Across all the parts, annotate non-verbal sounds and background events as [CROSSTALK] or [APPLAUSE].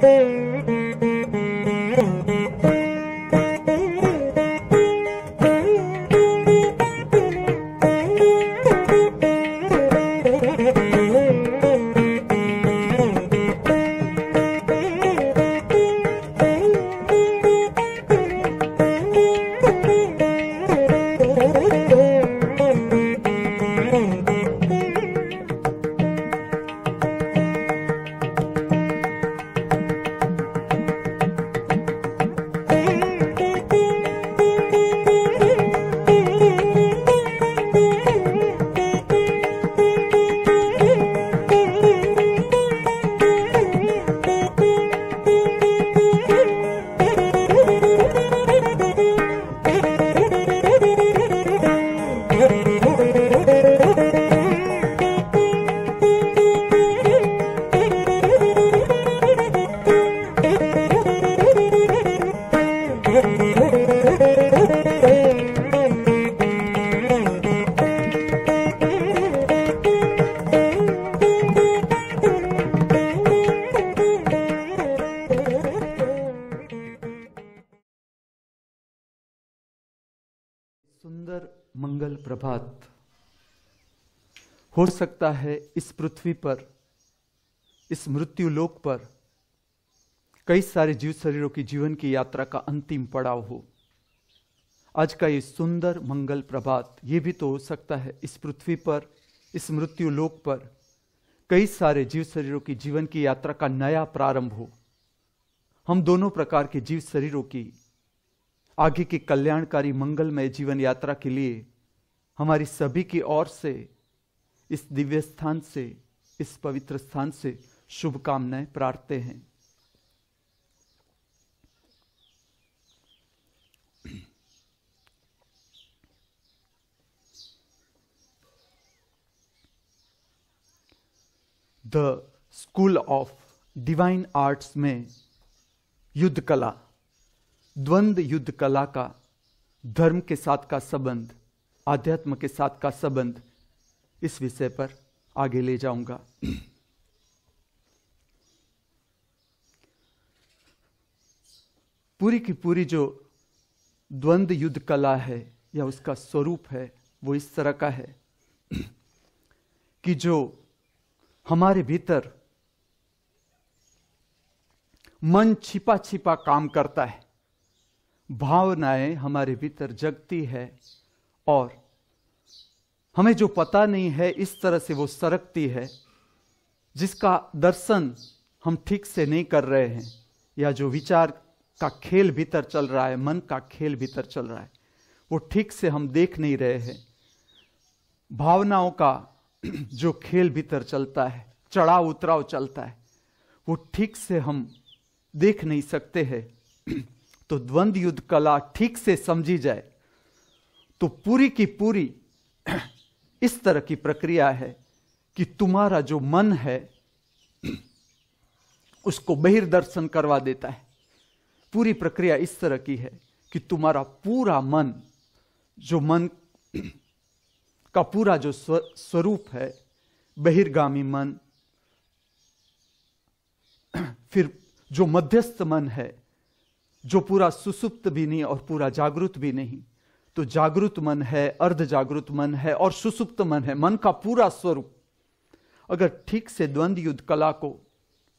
Thank you. पृथ्वी पर इस मृत्यु लोक पर कई सारे जीव शरीरों की जीवन की यात्रा का अंतिम पड़ाव हो आज का ये सुंदर मंगल प्रभात ये भी तो हो सकता है इस पृथ्वी पर इस मृत्यु लोक पर कई सारे जीव शरीरों की जीवन की यात्रा का नया प्रारंभ हो हम दोनों प्रकार के जीव शरीरों की आगे की कल्याणकारी मंगलमय जीवन यात्रा के लिए हमारी सभी की ओर से इस दिव्य स्थान से इस पवित्र स्थान से शुभकामनाएं प्रार्थते हैं the school of divine arts में युद्ध कला द्वंद्व युद्ध कला का धर्म के साथ का संबंध आध्यात्म के साथ का संबंध इस विषय पर आगे ले जाऊंगा पूरी की पूरी जो द्वंद्व युद्ध कला है या उसका स्वरूप है वो इस तरह का है कि जो हमारे भीतर मन छिपा छिपा काम करता है भावनाएं हमारे भीतर जगती है और हमें जो पता नहीं है इस तरह से वो सरकती है जिसका दर्शन हम ठीक से नहीं कर रहे हैं या जो विचार का खेल भीतर चल रहा है मन का खेल भीतर चल रहा है वो ठीक से हम देख नहीं रहे हैं भावनाओं का [CLEARS THROAT] जो खेल भीतर चलता है चढ़ाव उतराव चलता है वो ठीक से हम देख नहीं सकते हैं [CLEARS THROAT] तो द्वंद्व युद्ध कला ठीक से समझी जाए तो पूरी की पूरी [CLEARS THROAT] इस तरह की प्रक्रिया है कि तुम्हारा जो मन है उसको बहिर्दर्शन करवा देता है पूरी प्रक्रिया इस तरह की है कि तुम्हारा पूरा मन जो मन का पूरा जो स्वरूप है बहिर्गामी मन फिर जो मध्यस्थ मन है जो पूरा सुसुप्त भी नहीं और पूरा जागृत भी नहीं तो जागृत मन है अर्ध जागृत मन है और सुसुप्त मन है मन का पूरा स्वरूप अगर ठीक से द्वंद युद्ध कला को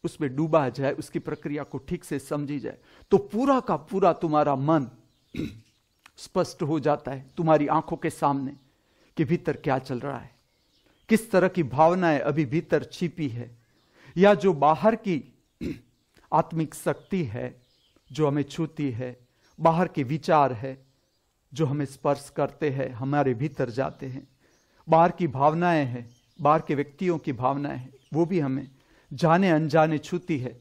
उसमें डूबा जाए उसकी प्रक्रिया को ठीक से समझी जाए तो पूरा का पूरा तुम्हारा मन [CLEARS THROAT] स्पष्ट हो जाता है तुम्हारी आंखों के सामने कि भीतर क्या चल रहा है किस तरह की भावनाएं अभी भीतर छिपी है या जो बाहर की [CLEARS THROAT] आत्मिक शक्ति है जो हमें छूती है बाहर के विचार है जो हमें स्पर्श करते हैं हमारे भीतर जाते हैं बाहर की भावनाएं हैं बाहर के व्यक्तियों की भावनाएं हैं वो भी हमें जाने अनजाने छूती है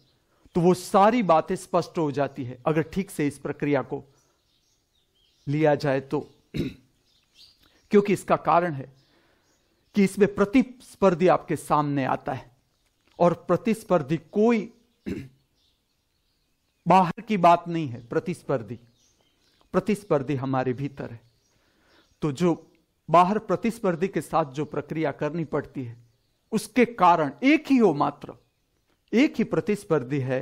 तो वो सारी बातें स्पष्ट हो जाती है अगर ठीक से इस प्रक्रिया को लिया जाए तो [CLEARS THROAT] क्योंकि इसका कारण है कि इसमें प्रतिस्पर्धी आपके सामने आता है और प्रतिस्पर्धी कोई [CLEARS THROAT] बाहर की बात नहीं है प्रतिस्पर्धी प्रतिस्पर्धी हमारे भीतर है तो जो बाहर प्रतिस्पर्धी के साथ जो प्रक्रिया करनी पड़ती है उसके कारण एक ही हो मात्र एक ही प्रतिस्पर्धी है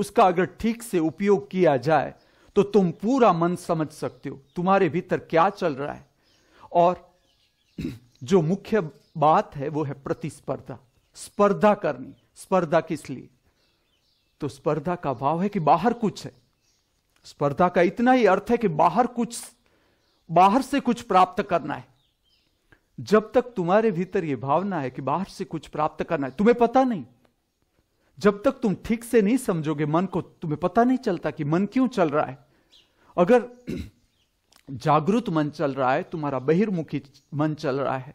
उसका अगर ठीक से उपयोग किया जाए तो तुम पूरा मन समझ सकते हो तुम्हारे भीतर क्या चल रहा है और जो मुख्य बात है वो है प्रतिस्पर्धा स्पर्धा करनी स्पर्धा किस लिए तो स्पर्धा का भाव है कि बाहर कुछ है स्पर्धा का इतना ही अर्थ है कि बाहर कुछ बाहर से कुछ प्राप्त करना है जब तक तुम्हारे भीतर यह भावना है कि बाहर से कुछ प्राप्त करना है तुम्हें पता नहीं जब तक तुम ठीक से नहीं समझोगे मन को तुम्हें पता नहीं चलता कि मन क्यों चल रहा है अगर [CLEARS THROAT] जागृत मन चल रहा है तुम्हारा बहिर्मुखी मन चल रहा है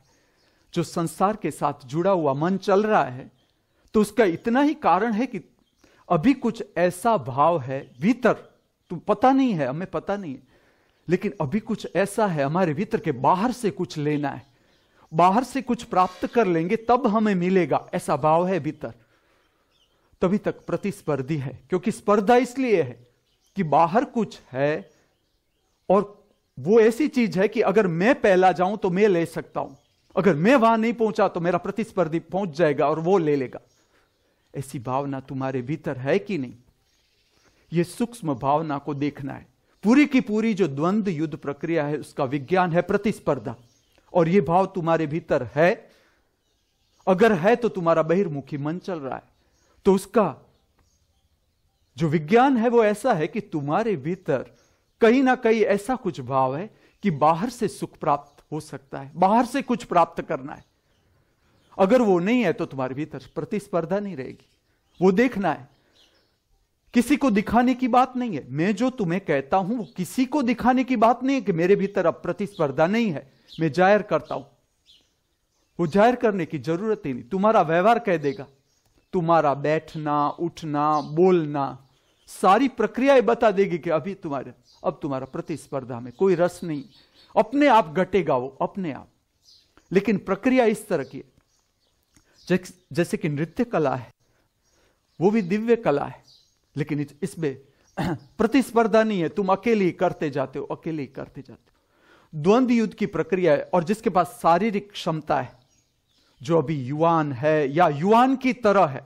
जो संसार के साथ जुड़ा हुआ मन चल रहा है तो उसका इतना ही कारण है कि अभी कुछ ऐसा भाव है भीतर तो पता नहीं है हमें पता नहीं है लेकिन अभी कुछ ऐसा है हमारे भीतर के बाहर से कुछ लेना है बाहर से कुछ प्राप्त कर लेंगे तब हमें मिलेगा ऐसा भाव है भीतर तभी तक प्रतिस्पर्धी है क्योंकि स्पर्धा इसलिए है कि बाहर कुछ है और वो ऐसी चीज है कि अगर मैं पहला जाऊं तो मैं ले सकता हूं अगर मैं वहां नहीं पहुंचा तो मेरा प्रतिस्पर्धी पहुंच जाएगा और वो ले लेगा ऐसी भावना तुम्हारे भीतर है कि नहीं ये सूक्ष्म भावना को देखना है पूरी की पूरी जो द्वंद्व युद्ध प्रक्रिया है उसका विज्ञान है प्रतिस्पर्धा और ये भाव तुम्हारे भीतर है अगर है तो तुम्हारा बहिर्मुखी मन चल रहा है तो उसका जो विज्ञान है वो ऐसा है कि तुम्हारे भीतर कहीं ना कहीं ऐसा कुछ भाव है कि बाहर से सुख प्राप्त हो सकता है बाहर से कुछ प्राप्त करना है अगर वो नहीं है तो तुम्हारे भीतर प्रतिस्पर्धा नहीं रहेगी वो देखना है किसी को दिखाने की बात नहीं है मैं जो तुम्हें कहता हूं वो किसी को दिखाने की बात नहीं है कि मेरे भीतर अब प्रतिस्पर्धा नहीं है मैं जाहिर करता हूं वो जाहिर करने की जरूरत ही नहीं तुम्हारा व्यवहार कह देगा तुम्हारा बैठना उठना बोलना सारी प्रक्रियाएं बता देगी कि अभी तुम्हारे अब तुम्हारा प्रतिस्पर्धा में कोई रस नहीं अपने आप घटेगा वो अपने आप लेकिन प्रक्रिया इस तरह की है जैसे कि नृत्य कला है वो भी दिव्य कला है लेकिन इसमें [CLEARS THROAT] प्रतिस्पर्धा नहीं है तुम अकेले ही करते जाते हो अकेले ही करते जाते हो द्वंद युद्ध की प्रक्रिया है और जिसके पास शारीरिक क्षमता है जो अभी युवान है या युवान की तरह है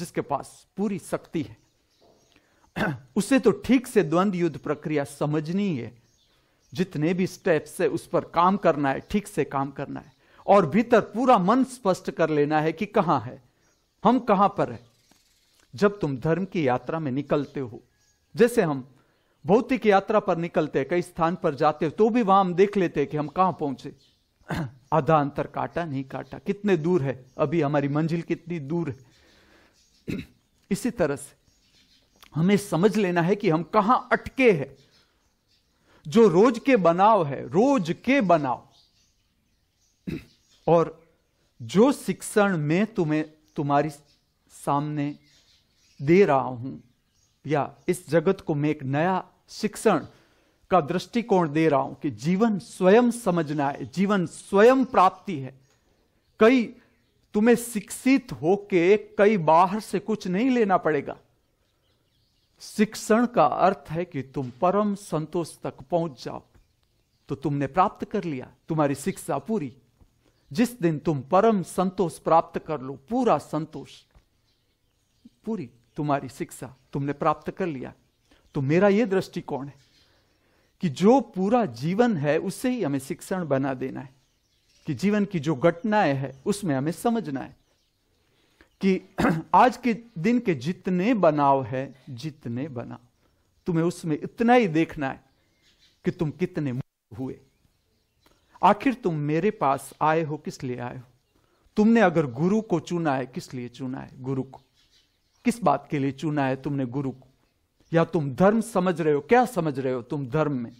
जिसके पास पूरी शक्ति है [CLEARS THROAT] उसे तो ठीक से द्वंद युद्ध प्रक्रिया समझनी है जितने भी स्टेप्स है उस पर काम करना है ठीक से काम करना है और भीतर पूरा मन स्पष्ट कर लेना है कि कहां है हम कहां पर है जब तुम धर्म की यात्रा में निकलते हो जैसे हम भौतिक यात्रा पर निकलते हैं कई स्थान पर जाते हो तो भी वहां हम देख लेते हैं कि हम कहां पहुंचे [CLEARS THROAT] आधा अंतर काटा नहीं काटा कितने दूर है अभी हमारी मंजिल कितनी दूर है [CLEARS THROAT] इसी तरह से हमें समझ लेना है कि हम कहां अटके हैं जो रोज के बनाव है रोज के बनाव [CLEARS THROAT] और जो शिक्षण में तुम्हें तुम्हारी सामने दे रहा हूं या इस जगत को मैं एक नया शिक्षण का दृष्टिकोण दे रहा हूं कि जीवन स्वयं समझना है जीवन स्वयं प्राप्ति है कई तुम्हें शिक्षित होके कई बाहर से कुछ नहीं लेना पड़ेगा शिक्षण का अर्थ है कि तुम परम संतोष तक पहुंच जाओ तो तुमने प्राप्त कर लिया तुम्हारी शिक्षा पूरी जिस दिन तुम परम संतोष प्राप्त कर लो पूरा संतोष पूरी तुम्हारी शिक्षा तुमने प्राप्त कर लिया तो मेरा यह दृष्टिकोण है कि जो पूरा जीवन है उससे ही हमें शिक्षण बना देना है कि जीवन की जो घटनाएं है उसमें हमें समझना है कि [CLEARS THROAT] आज के दिन के जितने बनाव है जितने बनाव तुम्हें उसमें इतना ही देखना है कि तुम कितने हुए आखिर तुम मेरे पास आए हो किस लिए आए हो तुमने अगर गुरु को चुना है किस लिए चुना है गुरु को किस बात के लिए चुना है तुमने गुरु को या तुम धर्म समझ रहे हो क्या समझ रहे हो तुम धर्म में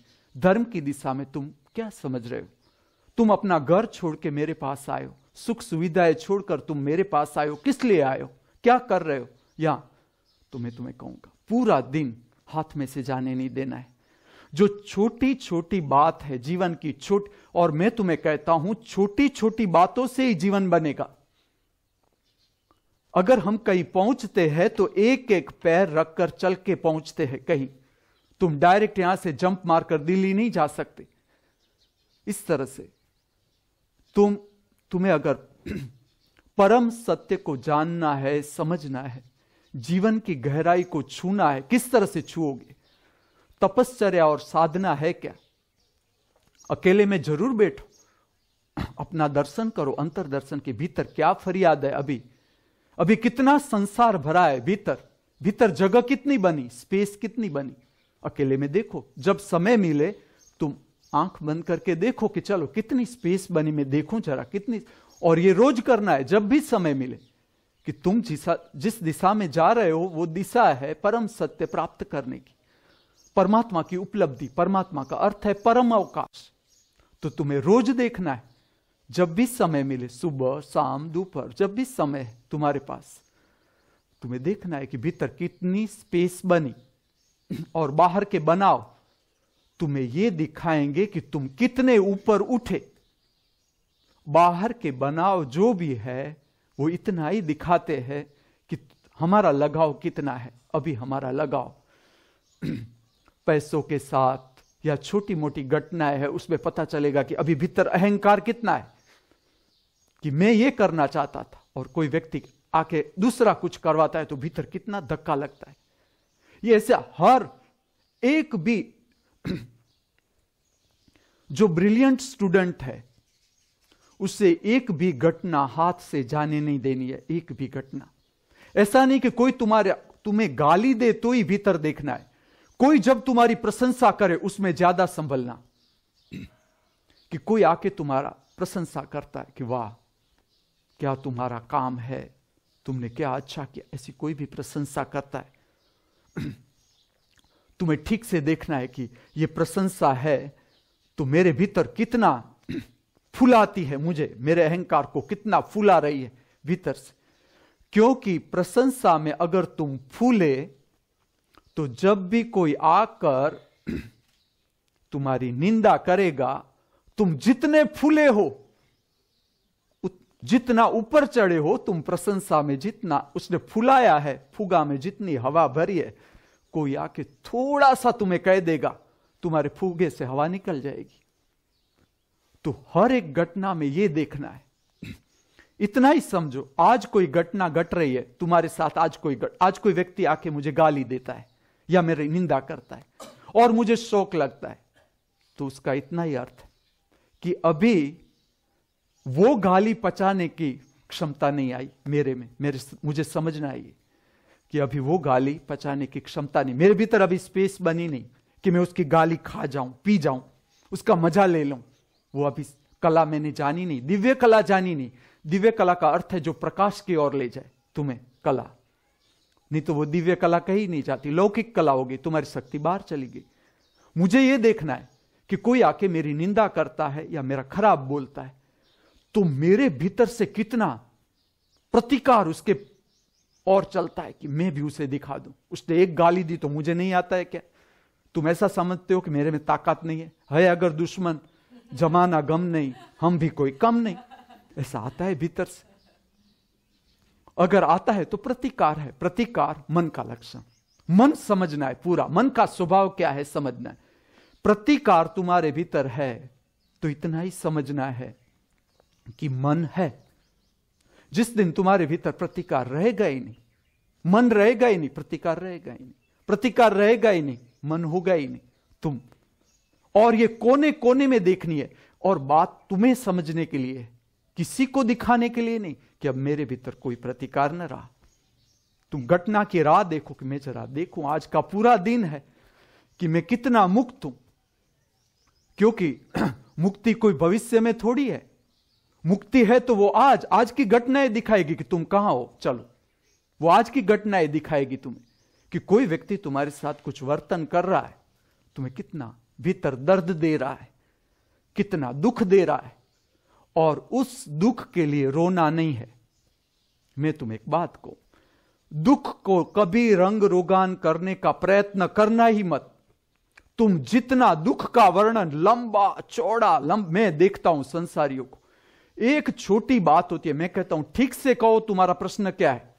धर्म की दिशा में तुम क्या समझ रहे हो तुम अपना घर छोड़ के मेरे पास आयो सुख सुविधाएं छोड़कर तुम मेरे पास आयो किस लिए आयो क्या कर रहे हो या तुम्हें तुम्हें कहूंगा पूरा दिन हाथ में से जाने नहीं देना है जो छोटी छोटी बात है जीवन की छोट और मैं तुम्हें कहता हूं छोटी छोटी बातों से ही जीवन बनेगा अगर हम कहीं पहुंचते हैं तो एक एक पैर रखकर चल के पहुंचते हैं कहीं तुम डायरेक्ट यहां से जंप मारकर दिल्ली नहीं जा सकते इस तरह से तुम तुम्हें अगर [CLEARS THROAT] परम सत्य को जानना है समझना है जीवन की गहराई को छूना है किस तरह से छूओगे तपश्चर्या और साधना है क्या अकेले में जरूर बैठो [CLEARS THROAT] अपना दर्शन करो अंतर दर्शन के भीतर क्या फरियाद है अभी अभी कितना संसार भरा है भीतर भीतर जगह कितनी बनी स्पेस कितनी बनी अकेले में देखो जब समय मिले तुम आंख बंद करके देखो कि चलो कितनी स्पेस बनी मैं देखूं जरा कितनी और ये रोज करना है जब भी समय मिले कि तुम जिसा जिस दिशा में जा रहे हो वो दिशा है परम सत्य प्राप्त करने की परमात्मा की उपलब्धि परमात्मा का अर्थ है परम अवकाश तो तुम्हें रोज देखना है जब भी समय मिले सुबह शाम दोपहर जब भी समय है तुम्हारे पास तुम्हें देखना है कि भीतर कितनी स्पेस बनी [CLEARS THROAT] और बाहर के बनाओ तुम्हें यह दिखाएंगे कि तुम कितने ऊपर उठे बाहर के बनाव जो भी है वो इतना ही दिखाते हैं कि हमारा लगाव कितना है अभी हमारा लगाव [CLEARS THROAT] पैसों के साथ या छोटी मोटी घटनाएं है उसमें पता चलेगा कि अभी भीतर अहंकार कितना है कि मैं ये करना चाहता था और कोई व्यक्ति आके दूसरा कुछ करवाता है तो भीतर कितना धक्का लगता है ये ऐसा हर एक भी [CLEARS THROAT] जो ब्रिलियंट स्टूडेंट है उससे एक भी घटना हाथ से जाने नहीं देनी है एक भी घटना ऐसा नहीं कि कोई तुम्हारे तुम्हें गाली दे तो ही भीतर देखना है कोई जब तुम्हारी प्रशंसा करे उसमें ज्यादा संभलना [CLEARS THROAT] कि कोई आके तुम्हारा प्रशंसा करता है कि वाह क्या तुम्हारा काम है तुमने क्या अच्छा किया ऐसी कोई भी प्रशंसा करता है [CLEARS THROAT] तुम्हें ठीक से देखना है कि यह प्रशंसा है तो मेरे भीतर कितना [CLEARS THROAT] फुलाती है मुझे मेरे अहंकार को कितना फुला रही है भीतर से क्योंकि प्रशंसा में अगर तुम फूले तो जब भी कोई आकर [CLEARS THROAT] तुम्हारी निंदा करेगा तुम जितने फूले हो जितना ऊपर चढ़े हो तुम प्रशंसा में जितना उसने फुलाया है फुगा में जितनी हवा भरी है कोई आके थोड़ा सा तुम्हें कह देगा तुम्हारे फुगे से हवा निकल जाएगी तो हर एक घटना में यह देखना है इतना ही समझो आज कोई घटना घट गट रही है तुम्हारे साथ आज कोई गट, आज कोई व्यक्ति आके मुझे गाली देता है या मेरी निंदा करता है और मुझे शोक लगता है तो उसका इतना ही अर्थ है कि अभी वो गाली पचाने की क्षमता नहीं आई मेरे में मेरे मुझे समझ ना आई कि अभी वो गाली पचाने की क्षमता नहीं मेरे भीतर अभी स्पेस बनी नहीं कि मैं उसकी गाली खा जाऊं पी जाऊं उसका मजा ले लूं वो अभी कला मैंने जानी नहीं दिव्य कला जानी नहीं दिव्य कला का अर्थ है जो प्रकाश की ओर ले जाए तुम्हें कला नहीं तो वो दिव्य कला कही नहीं जाती लौकिक कला होगी तुम्हारी शक्ति बाहर चली गई मुझे यह देखना है कि कोई आके मेरी निंदा करता है या मेरा खराब बोलता है तो मेरे भीतर से कितना प्रतिकार उसके और चलता है कि मैं भी उसे दिखा दूं उसने एक गाली दी तो मुझे नहीं आता है क्या तुम ऐसा समझते हो कि मेरे में ताकत नहीं है है अगर दुश्मन जमाना गम नहीं हम भी कोई कम नहीं ऐसा आता है भीतर से अगर आता है तो प्रतिकार है प्रतिकार मन का लक्षण मन समझना है पूरा मन का स्वभाव क्या है समझना है प्रतिकार तुम्हारे भीतर है तो इतना ही समझना है कि मन है जिस दिन तुम्हारे भीतर प्रतिकार रहेगा ही नहीं मन रहेगा ही नहीं प्रतिकार रहेगा ही नहीं प्रतिकार रहेगा ही नहीं मन होगा ही नहीं तुम और ये कोने कोने में देखनी है और बात तुम्हें समझने के लिए किसी को दिखाने के लिए नहीं कि अब मेरे भीतर कोई प्रतिकार न रहा तुम घटना की राह देखो कि मैं जरा देखूं आज का पूरा दिन है कि मैं कितना मुक्त हूं क्योंकि [CLEARS THROAT] मुक्ति कोई भविष्य में थोड़ी है मुक्ति है तो वो आज आज की घटनाएं दिखाएगी कि तुम कहां हो चलो वो आज की घटनाएं दिखाएगी तुम्हें कि कोई व्यक्ति तुम्हारे साथ कुछ वर्तन कर रहा है तुम्हें कितना भीतर दर्द दे रहा है कितना दुख दे रहा है और उस दुख के लिए रोना नहीं है मैं तुम्हें एक बात को दुख को कभी रंग रोगान करने का प्रयत्न करना ही मत तुम जितना दुख का वर्णन लंबा चौड़ा लंब मैं देखता हूं संसारियों को एक छोटी बात होती है मैं कहता हूं ठीक से कहो तुम्हारा प्रश्न क्या है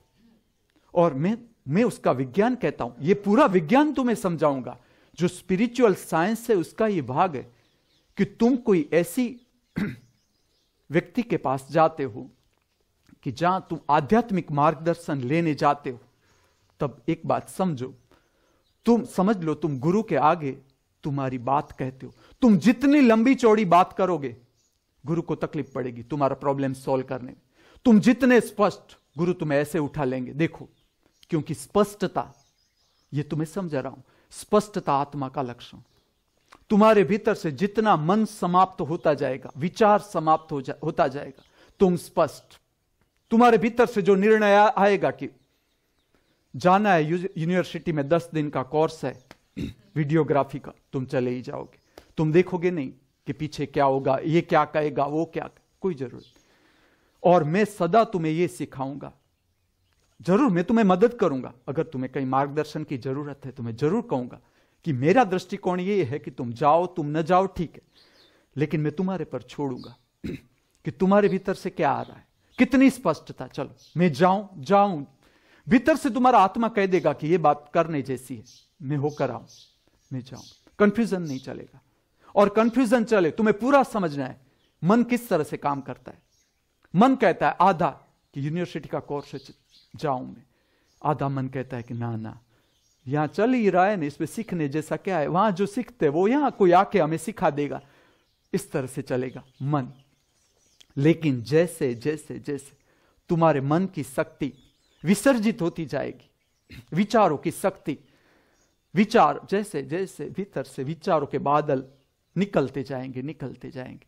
और मैं मैं उसका विज्ञान कहता हूं यह पूरा विज्ञान तुम्हें समझाऊंगा जो स्पिरिचुअल साइंस है उसका यह भाग है कि तुम कोई ऐसी [CLEARS THROAT] व्यक्ति के पास जाते हो कि जहां तुम आध्यात्मिक मार्गदर्शन लेने जाते हो तब एक बात समझो तुम समझ लो तुम गुरु के आगे तुम्हारी बात कहते हो तुम जितनी लंबी चौड़ी बात करोगे गुरु को तकलीफ पड़ेगी तुम्हारा प्रॉब्लम सॉल्व करने में तुम जितने स्पष्ट गुरु तुम्हें ऐसे उठा लेंगे देखो क्योंकि स्पष्टता ये तुम्हें समझा रहा हूं स्पष्टता आत्मा का लक्षण तुम्हारे भीतर से जितना मन समाप्त होता जाएगा विचार समाप्त हो जा, होता जाएगा तुम स्पष्ट तुम्हारे भीतर से जो निर्णय आएगा कि जाना है यूनिवर्सिटी में दस दिन का कोर्स है वीडियोग्राफी [CLEARS THROAT] का तुम चले ही जाओगे तुम देखोगे नहीं कि पीछे क्या होगा ये क्या कहेगा वो क्या कोई जरूरत और मैं सदा तुम्हें ये सिखाऊंगा जरूर मैं तुम्हें मदद करूंगा अगर तुम्हें कहीं मार्गदर्शन की जरूरत है तो मैं जरूर कहूंगा कि मेरा दृष्टिकोण ये है कि तुम जाओ तुम न जाओ ठीक है लेकिन मैं तुम्हारे पर छोड़ूंगा [CLEARS THROAT] कि तुम्हारे भीतर से क्या आ रहा है कितनी स्पष्टता चलो मैं जाऊं जाऊं भीतर से तुम्हारा आत्मा कह देगा कि यह बात करने जैसी है मैं होकर आऊं मैं जाऊं कंफ्यूजन नहीं चलेगा और कंफ्यूजन चले तुम्हें पूरा समझना है मन किस तरह से काम करता है मन कहता है आधा कि यूनिवर्सिटी का कोर्स जाऊं मैं आधा मन कहता है कि ना ना यहां चल ही रहा है ना इसमें सीखने जैसा क्या है वहां जो सीखते वो यहां कोई आके हमें सिखा देगा इस तरह से चलेगा मन लेकिन जैसे जैसे जैसे तुम्हारे मन की शक्ति विसर्जित होती जाएगी विचारों की शक्ति विचार जैसे जैसे भीतर से विचारों के बादल निकलते जाएंगे निकलते जाएंगे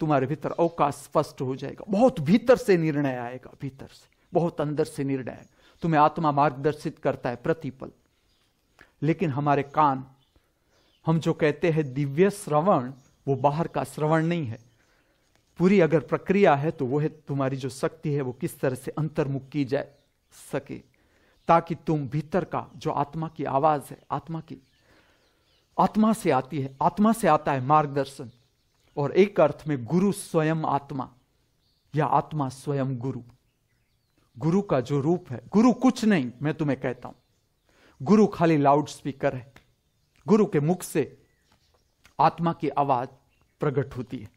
तुम्हारे भीतर अवकाश स्पष्ट हो जाएगा बहुत भीतर से निर्णय आएगा भीतर से बहुत अंदर से निर्णय आएगा तुम्हें आत्मा मार्गदर्शित करता है प्रतिपल लेकिन हमारे कान हम जो कहते हैं दिव्य श्रवण वो बाहर का श्रवण नहीं है पूरी अगर प्रक्रिया है तो वो है तुम्हारी जो शक्ति है वो किस तरह से अंतर्मुख की जाए सके ताकि तुम भीतर का जो आत्मा की आवाज है आत्मा की आत्मा से आती है आत्मा से आता है मार्गदर्शन और एक अर्थ में गुरु स्वयं आत्मा या आत्मा स्वयं गुरु गुरु का जो रूप है गुरु कुछ नहीं मैं तुम्हें कहता हूं गुरु खाली लाउड स्पीकर है गुरु के मुख से आत्मा की आवाज प्रकट होती है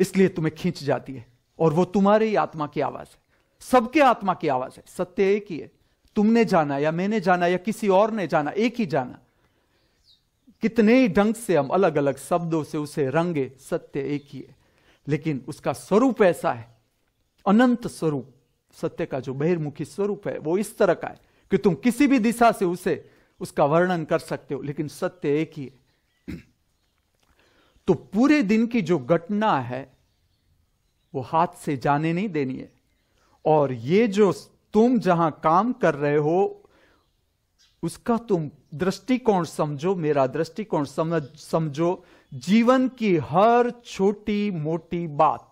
इसलिए तुम्हें खींच जाती है और वो तुम्हारे ही आत्मा की आवाज है सबके आत्मा की आवाज है सत्य एक ही है तुमने जाना या मैंने जाना या किसी और ने जाना एक ही जाना कितने ही ढंग से हम अलग अलग शब्दों से उसे रंगे सत्य एक ही है लेकिन उसका स्वरूप ऐसा है अनंत स्वरूप सत्य का जो बहिर्मुखी स्वरूप है वो इस तरह का है कि तुम किसी भी दिशा से उसे उसका वर्णन कर सकते हो लेकिन सत्य एक ही है तो पूरे दिन की जो घटना है वो हाथ से जाने नहीं देनी है और ये जो तुम जहां काम कर रहे हो उसका तुम दृष्टिकोण समझो मेरा दृष्टिकोण समझ समझो जीवन की हर छोटी मोटी बात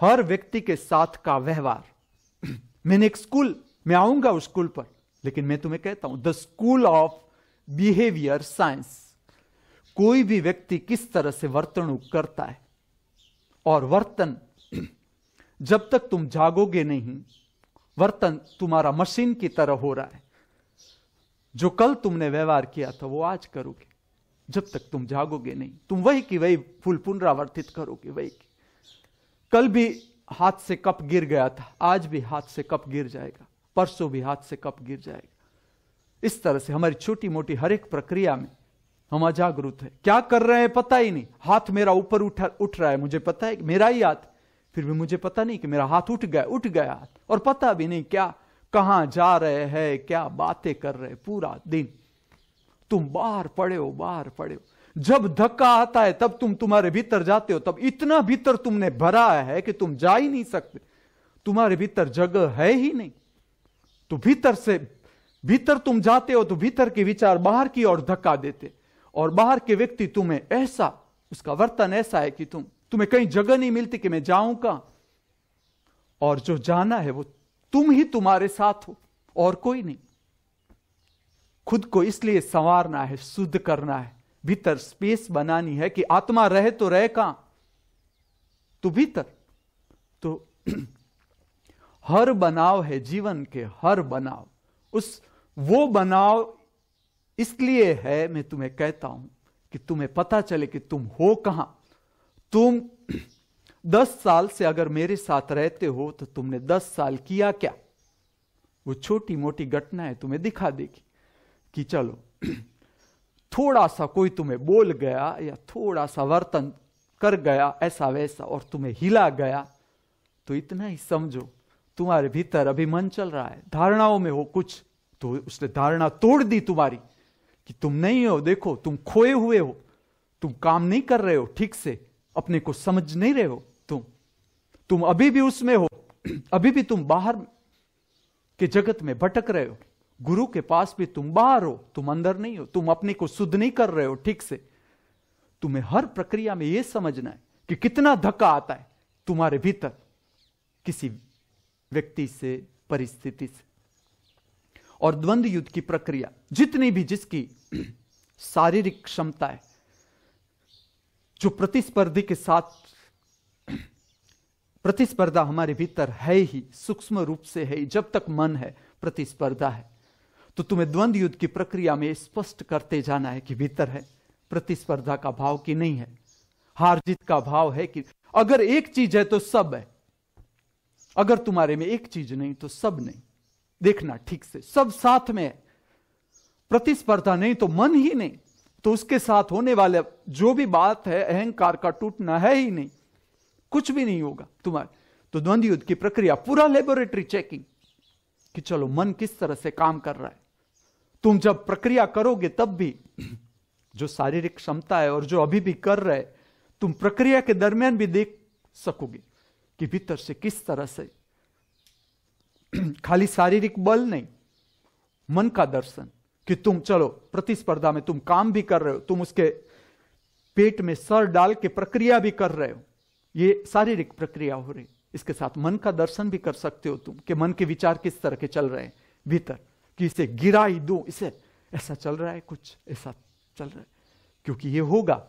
हर व्यक्ति के साथ का व्यवहार [CLEARS THROAT] मैंने एक स्कूल मैं आऊंगा उस स्कूल पर लेकिन मैं तुम्हें कहता हूं the school of behaviour science कोई भी व्यक्ति किस तरह से वर्तणूक करता है और वर्तन [CLEARS THROAT] जब तक तुम जागोगे नहीं वर्तन तुम्हारा मशीन की तरह हो रहा है जो कल तुमने व्यवहार किया था वो आज करोगे जब तक तुम जागोगे नहीं तुम वही की वही फूल पुनरावर्तित करोगे वही की कल भी हाथ से कप गिर गया था आज भी हाथ से कप गिर जाएगा परसों भी हाथ से कप गिर जाएगा इस तरह से हमारी छोटी मोटी हर एक प्रक्रिया में हम अजागृत है क्या कर रहे हैं पता ही नहीं हाथ मेरा ऊपर उठ उठ रहा है मुझे पता है मेरा ही हाथ फिर भी मुझे पता नहीं कि मेरा हाथ उठ गया उठ गया हाथ और पता भी नहीं क्या कहां जा रहे हैं क्या बातें कर रहे पूरा दिन तुम बाहर पड़े हो बाहर पड़े हो जब धक्का आता है तब तुम तुम्हारे भीतर जाते हो तब इतना भीतर तुमने भरा है कि तुम जा ही नहीं सकते तुम्हारे भीतर जगह है ही नहीं तो भीतर से भीतर तुम जाते हो तो भीतर के विचार बाहर की ओर धक्का देते और बाहर के व्यक्ति तुम्हें ऐसा उसका वर्तन ऐसा है कि तुम तुम्हें कहीं जगह नहीं मिलती कि मैं जाऊं का और जो जाना है वो तुम ही तुम्हारे साथ हो और कोई नहीं खुद को इसलिए संवारना है शुद्ध करना है भीतर स्पेस बनानी है कि आत्मा रहे तो रहे कहां तो भीतर तो [CLEARS THROAT] हर बनाव है जीवन के हर बनाव उस वो बनाव इसलिए है मैं तुम्हें कहता हूं कि तुम्हें पता चले कि तुम हो कहां तुम दस साल से अगर मेरे साथ रहते हो तो तुमने दस साल किया क्या वो छोटी मोटी घटनाएं तुम्हें दिखा देगी कि चलो [CLEARS THROAT] थोड़ा सा कोई तुम्हें बोल गया या थोड़ा सा वर्तन कर गया ऐसा वैसा और तुम्हें हिला गया तो इतना ही समझो तुम्हारे भीतर अभी मन चल रहा है धारणाओं में हो कुछ तो उसने धारणा तोड़ दी तुम्हारी कि तुम नहीं हो देखो तुम खोए हुए हो तुम काम नहीं कर रहे हो ठीक से अपने को समझ नहीं रहे हो तुम अभी भी उसमें हो अभी भी तुम बाहर के जगत में भटक रहे हो गुरु के पास भी तुम बाहर हो तुम अंदर नहीं हो तुम अपने को शुद्ध नहीं कर रहे हो ठीक से तुम्हें हर प्रक्रिया में यह समझना है कि कितना धक्का आता है तुम्हारे भीतर किसी व्यक्ति से परिस्थिति से और द्वंद युद्ध की प्रक्रिया जितनी भी जिसकी [CLEARS THROAT] शारीरिक क्षमता है जो प्रतिस्पर्धी के साथ प्रतिस्पर्धा हमारे भीतर है ही सूक्ष्म रूप से है जब तक मन है प्रतिस्पर्धा है तो तुम्हें द्वंद युद्ध की प्रक्रिया में स्पष्ट करते जाना है कि भीतर है प्रतिस्पर्धा का भाव कि नहीं है हार जीत का भाव है कि अगर एक चीज है तो सब है अगर तुम्हारे में एक चीज नहीं तो सब नहीं देखना ठीक से सब साथ में है प्रतिस्पर्धा नहीं तो मन ही नहीं तो उसके साथ होने वाले जो भी बात है अहंकार का टूटना है ही नहीं कुछ भी नहीं होगा तुम्हारे तो द्वंद्व युद्ध की प्रक्रिया पूरा लेबोरेटरी चेकिंग कि चलो मन किस तरह से काम कर रहा है तुम जब प्रक्रिया करोगे तब भी जो शारीरिक क्षमता है और जो अभी भी कर रहे तुम प्रक्रिया के दरमियान भी देख सकोगे कि भीतर से किस तरह से खाली शारीरिक बल नहीं मन का दर्शन कि तुम चलो प्रतिस्पर्धा में तुम काम भी कर रहे हो तुम उसके पेट में सर डाल के प्रक्रिया भी कर रहे हो ये शारीरिक प्रक्रिया हो रही इसके साथ मन का दर्शन भी कर सकते हो तुम कि मन के विचार किस तरह के चल रहे हैं भीतर कि इसे गिरा ही दो इसे ऐसा चल रहा है कुछ ऐसा चल रहा है क्योंकि ये होगा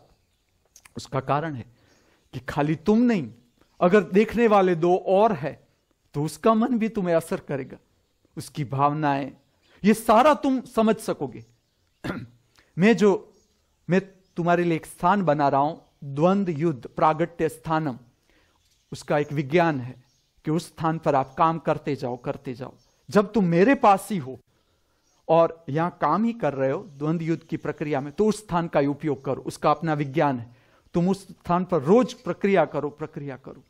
उसका कारण है कि खाली तुम नहीं अगर देखने वाले दो और है तो उसका मन भी तुम्हें असर करेगा उसकी भावनाएं ये सारा तुम समझ सकोगे [CLEARS THROAT] मैं जो मैं तुम्हारे लिए एक स्थान बना रहा हूं द्वंद युद्ध प्रागट्य स्थानम उसका एक विज्ञान है कि उस स्थान पर आप काम करते जाओ करते जाओ जब तुम मेरे पास ही हो और यहां काम ही कर रहे हो द्वंद युद्ध की प्रक्रिया में तो उस स्थान का उपयोग करो उसका अपना विज्ञान है तुम उस स्थान पर रोज प्रक्रिया करो प्रक्रिया करो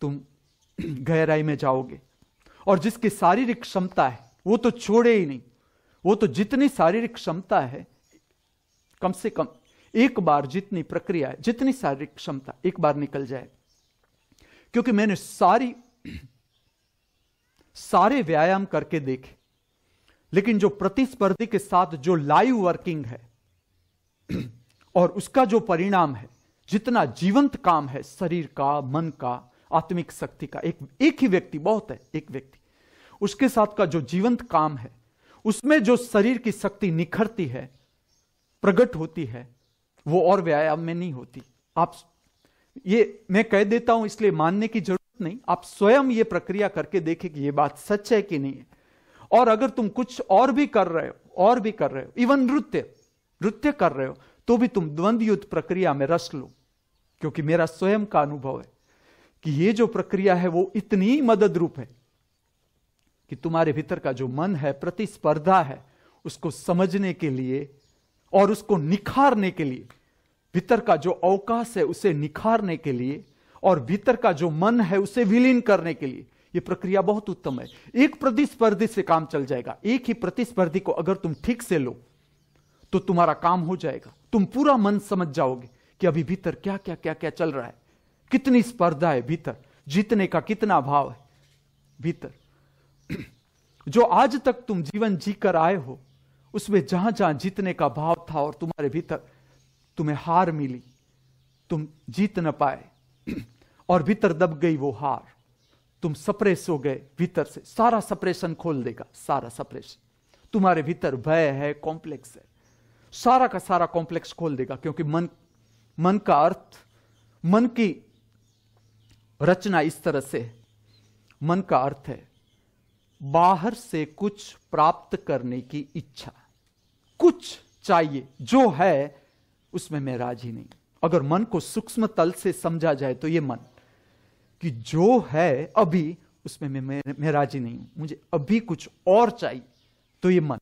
तुम [CLEARS THROAT] गहराई में जाओगे और जिसकी शारीरिक क्षमता है वो तो छोड़े ही नहीं वो तो जितनी शारीरिक क्षमता है कम से कम एक बार जितनी प्रक्रिया जितनी शारीरिक क्षमता एक बार निकल जाए क्योंकि मैंने सारी सारे व्यायाम करके देखे लेकिन जो प्रतिस्पर्धी के साथ जो लाइव वर्किंग है और उसका जो परिणाम है जितना जीवंत काम है शरीर का मन का आत्मिक शक्ति का एक एक ही व्यक्ति बहुत है एक व्यक्ति उसके साथ का जो जीवंत काम है उसमें जो शरीर की शक्ति निखरती है प्रकट होती है वो और व्यायाम में नहीं होती आप ये मैं कह देता हूं इसलिए मानने की जरूरत नहीं आप स्वयं ये प्रक्रिया करके देखें कि ये बात सच है कि नहीं है और अगर तुम कुछ और भी कर रहे हो और भी कर रहे हो इवन नृत्य नृत्य कर रहे हो तो भी तुम द्वंद्व युद्ध प्रक्रिया में रस लो क्योंकि मेरा स्वयं का अनुभव है कि ये जो प्रक्रिया है वो इतनी मदद रूप है कि तुम्हारे भीतर का जो मन है प्रतिस्पर्धा है उसको समझने के लिए और उसको निखारने के लिए भीतर का जो अवकाश है उसे निखारने के लिए और भीतर का जो मन है उसे विलीन करने के लिए यह प्रक्रिया बहुत उत्तम है एक प्रतिस्पर्धी से काम चल जाएगा एक ही प्रतिस्पर्धी को अगर तुम ठीक से लो तो तुम्हारा काम हो जाएगा तुम पूरा मन समझ जाओगे कि अभी भीतर क्या क्या क्या क्या चल रहा है कितनी स्पर्धा है भीतर जीतने का कितना भाव है भीतर [CLEARS THROAT] जो आज तक तुम जीवन जीकर आए हो उसमें जहां जहां जीतने का भाव था और तुम्हारे भीतर तुम्हें हार मिली तुम जीत न पाए और भीतर दब गई वो हार तुम सप्रेस हो गए भीतर से सारा सप्रेशन खोल देगा सारा सप्रेशन तुम्हारे भीतर भय है कॉम्प्लेक्स है सारा का सारा कॉम्प्लेक्स खोल देगा क्योंकि मन मन का अर्थ मन की रचना इस तरह से मन का अर्थ है बाहर से कुछ प्राप्त करने की इच्छा कुछ चाहिए जो है उसमें मैं राजी नहीं अगर मन को सूक्ष्म तल से समझा जाए तो ये मन कि जो है अभी उसमें मैं मैं, राजी नहीं हूं मुझे अभी कुछ और चाहिए तो ये मन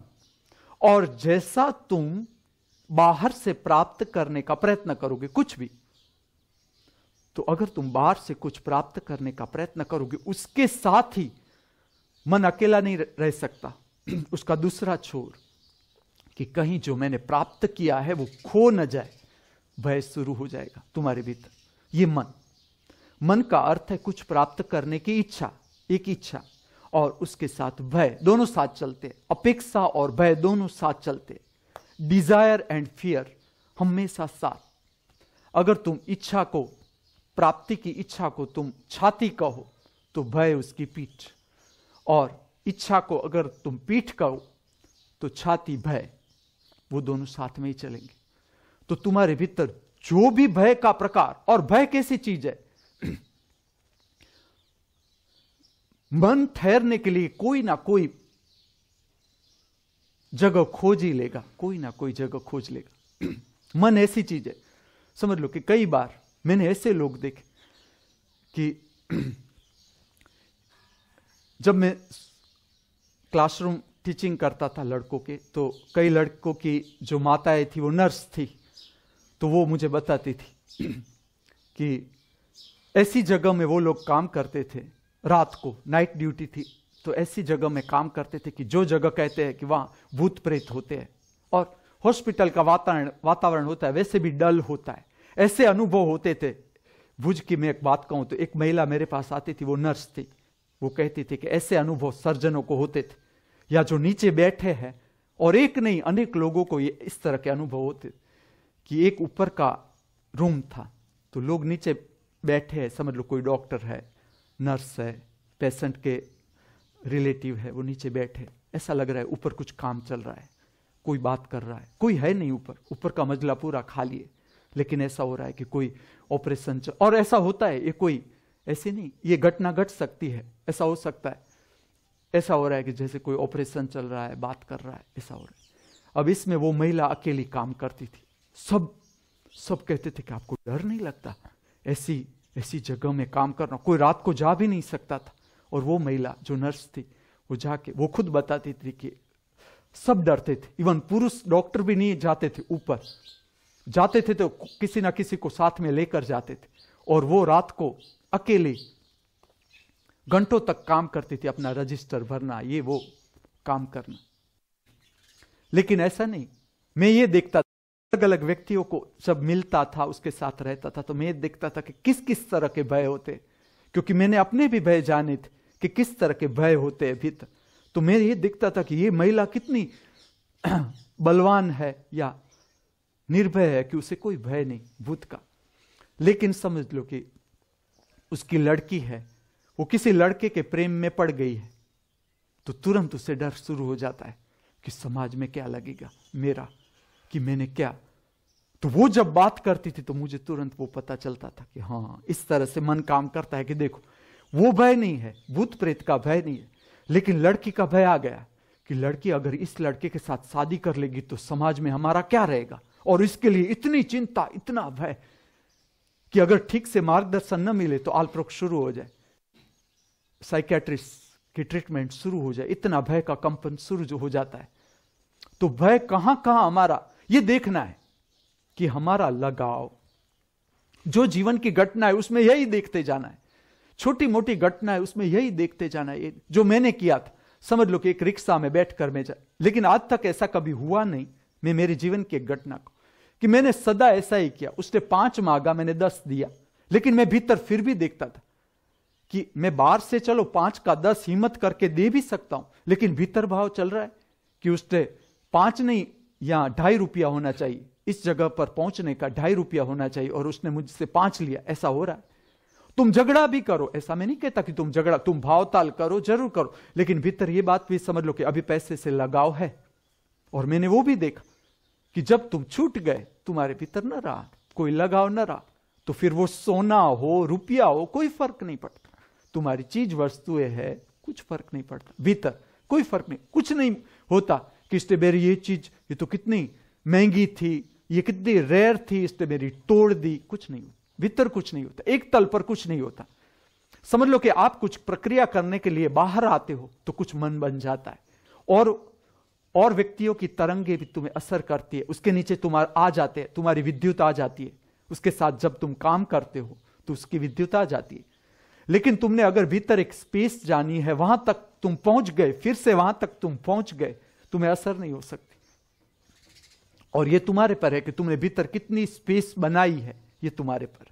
और जैसा तुम बाहर से प्राप्त करने का प्रयत्न करोगे कुछ भी तो अगर तुम बाहर से कुछ प्राप्त करने का प्रयत्न करोगे उसके साथ ही मन अकेला नहीं रह सकता [CLEARS THROAT] उसका दूसरा छोर कि कहीं जो मैंने प्राप्त किया है वो खो न जाए भय शुरू हो जाएगा तुम्हारे भीतर ये मन मन का अर्थ है कुछ प्राप्त करने की इच्छा एक इच्छा और उसके साथ भय दोनों साथ चलते अपेक्षा और भय दोनों साथ चलते डिजायर एंड फियर हमेशा साथ अगर तुम इच्छा को प्राप्ति की इच्छा को तुम छाती कहो तो भय उसकी पीठ और इच्छा को अगर तुम पीठ कहो तो छाती भय वो दोनों साथ में ही चलेंगे तो तुम्हारे भीतर जो भी भय का प्रकार और भय कैसी चीज है मन ठहरने के लिए कोई ना कोई जगह खोज ही लेगा कोई ना कोई जगह खोज लेगा मन ऐसी चीज है समझ लो कि कई बार मैंने ऐसे लोग देखे कि जब मैं क्लासरूम टीचिंग करता था लड़कों के तो कई लड़कों की जो माताएं थी वो नर्स थी तो वो मुझे बताती थी [CLEARS THROAT] कि ऐसी जगह में वो लोग काम करते थे रात को नाइट ड्यूटी थी तो ऐसी जगह में काम करते थे कि जो जगह कहते हैं कि वहाँ भूत प्रेत होते हैं और हॉस्पिटल का वातावरण वातावरण होता है वैसे भी डल होता है ऐसे अनुभव होते थे भुज की मैं एक बात कहूँ तो एक महिला मेरे पास आती थी वो नर्स थी वो कहती थी कि ऐसे अनुभव सर्जनों को होते थे या जो नीचे बैठे हैं और एक नहीं अनेक लोगों को ये इस तरह के अनुभव होते कि एक ऊपर का रूम था तो लोग नीचे बैठे हैं समझ लो कोई डॉक्टर है नर्स है पेशेंट के रिलेटिव है वो नीचे बैठे ऐसा लग रहा है ऊपर कुछ काम चल रहा है कोई बात कर रहा है कोई है नहीं ऊपर ऊपर का मजला पूरा खाली है लेकिन ऐसा हो रहा है कि कोई ऑपरेशन और ऐसा होता है ये कोई ऐसी नहीं ये घटना घट गट सकती है ऐसा हो सकता है ऐसा हो रहा है कि जैसे कोई ऑपरेशन चल रहा है बात कर रहा है ऐसा हो रहा है अब इसमें वो महिला अकेली काम करती थी सब सब कहते थे कि आपको डर नहीं लगता ऐसी ऐसी जगह में काम करना कोई रात को जा भी नहीं सकता था और वो महिला जो नर्स थी वो जाके वो खुद बताती थी कि सब डरते थे इवन पुरुष डॉक्टर भी नहीं जाते थे ऊपर जाते थे तो किसी ना किसी को साथ में लेकर जाते थे और वो रात को अकेले घंटों तक काम करती थी अपना रजिस्टर भरना ये वो काम करना लेकिन ऐसा नहीं मैं ये देखता अलग अलग व्यक्तियों को जब मिलता था उसके साथ रहता था तो मैं देखता था कि किस किस तरह के भय होते क्योंकि मैंने अपने भी भय जाने थे कि किस तरह के भय होते हैं भीतर तो मैं ये देखता था कि ये महिला कितनी [CLEARS THROAT] बलवान है या निर्भय है कि उसे कोई भय नहीं भूत का लेकिन समझ लो कि उसकी लड़की है वो किसी लड़के के प्रेम में पड़ गई है तो तुरंत उसे डर शुरू हो जाता है कि समाज में क्या लगेगा मेरा कि मैंने क्या तो वो जब बात करती थी तो मुझे तुरंत वो पता चलता था कि हाँ इस तरह से मन काम करता है कि देखो वो भय नहीं है भूत प्रेत का भय नहीं है लेकिन लड़की का भय आ गया कि लड़की अगर इस लड़के के साथ शादी कर लेगी तो समाज में हमारा क्या रहेगा और इसके लिए इतनी चिंता इतना भय कि अगर ठीक से मार्गदर्शन न मिले तो आलप्रोक शुरू हो जाए साइकेट्रिस्ट की ट्रीटमेंट शुरू हो जाए इतना भय का कंपन शुरू जो हो जाता है तो भय कहां कहां हमारा यह देखना है कि हमारा लगाव जो जीवन की घटना है उसमें यही देखते जाना है छोटी मोटी घटना है उसमें यही देखते जाना है जो मैंने किया था समझ लो कि एक रिक्शा में बैठकर मैं जा लेकिन आज तक ऐसा कभी हुआ नहीं मैं मेरे जीवन की घटना को कि मैंने सदा ऐसा ही किया उसने पांच मांगा मैंने दस दिया लेकिन मैं भीतर फिर भी देखता था कि मैं बाहर से चलो पांच का दस हिम्मत करके दे भी सकता हूं लेकिन भीतर भाव चल रहा है कि उससे पांच नहीं या ढाई रुपया होना चाहिए इस जगह पर पहुंचने का ढाई रुपया होना चाहिए और उसने मुझसे पांच लिया ऐसा हो रहा है तुम झगड़ा भी करो ऐसा मैं नहीं कहता कि तुम झगड़ा तुम भावताल करो जरूर करो लेकिन भीतर यह बात भी समझ लो कि अभी पैसे से लगाव है और मैंने वो भी देखा कि जब तुम छूट गए तुम्हारे भीतर न रहा कोई लगाव न रहा तो फिर वो सोना हो रुपया हो कोई फर्क नहीं पड़ता तुम्हारी चीज वस्तुएं है कुछ फर्क नहीं पड़ता भीतर कोई फर्क नहीं कुछ नहीं होता कि स्ट्रॉबेरी ये चीज ये तो कितनी महंगी थी ये कितनी रेयर थी स्ट्रॉबेरी तोड़ दी कुछ नहीं भीतर कुछ नहीं होता एक तल पर कुछ नहीं होता समझ लो कि आप कुछ प्रक्रिया करने के लिए बाहर आते हो तो कुछ मन बन जाता है और और व्यक्तियों की तरंगे भी तुम्हें असर करती है उसके नीचे तुम्हारे आ जाते हैं तुम्हारी विद्युत आ जाती है उसके साथ जब तुम काम करते हो तो उसकी विद्युत आ जाती है लेकिन तुमने अगर भीतर एक स्पेस जानी है वहां तक तुम पहुंच गए फिर से वहां तक तुम पहुंच गए तुम्हें असर नहीं हो सकती और यह तुम्हारे पर है कि तुमने भीतर कितनी स्पेस बनाई है यह तुम्हारे पर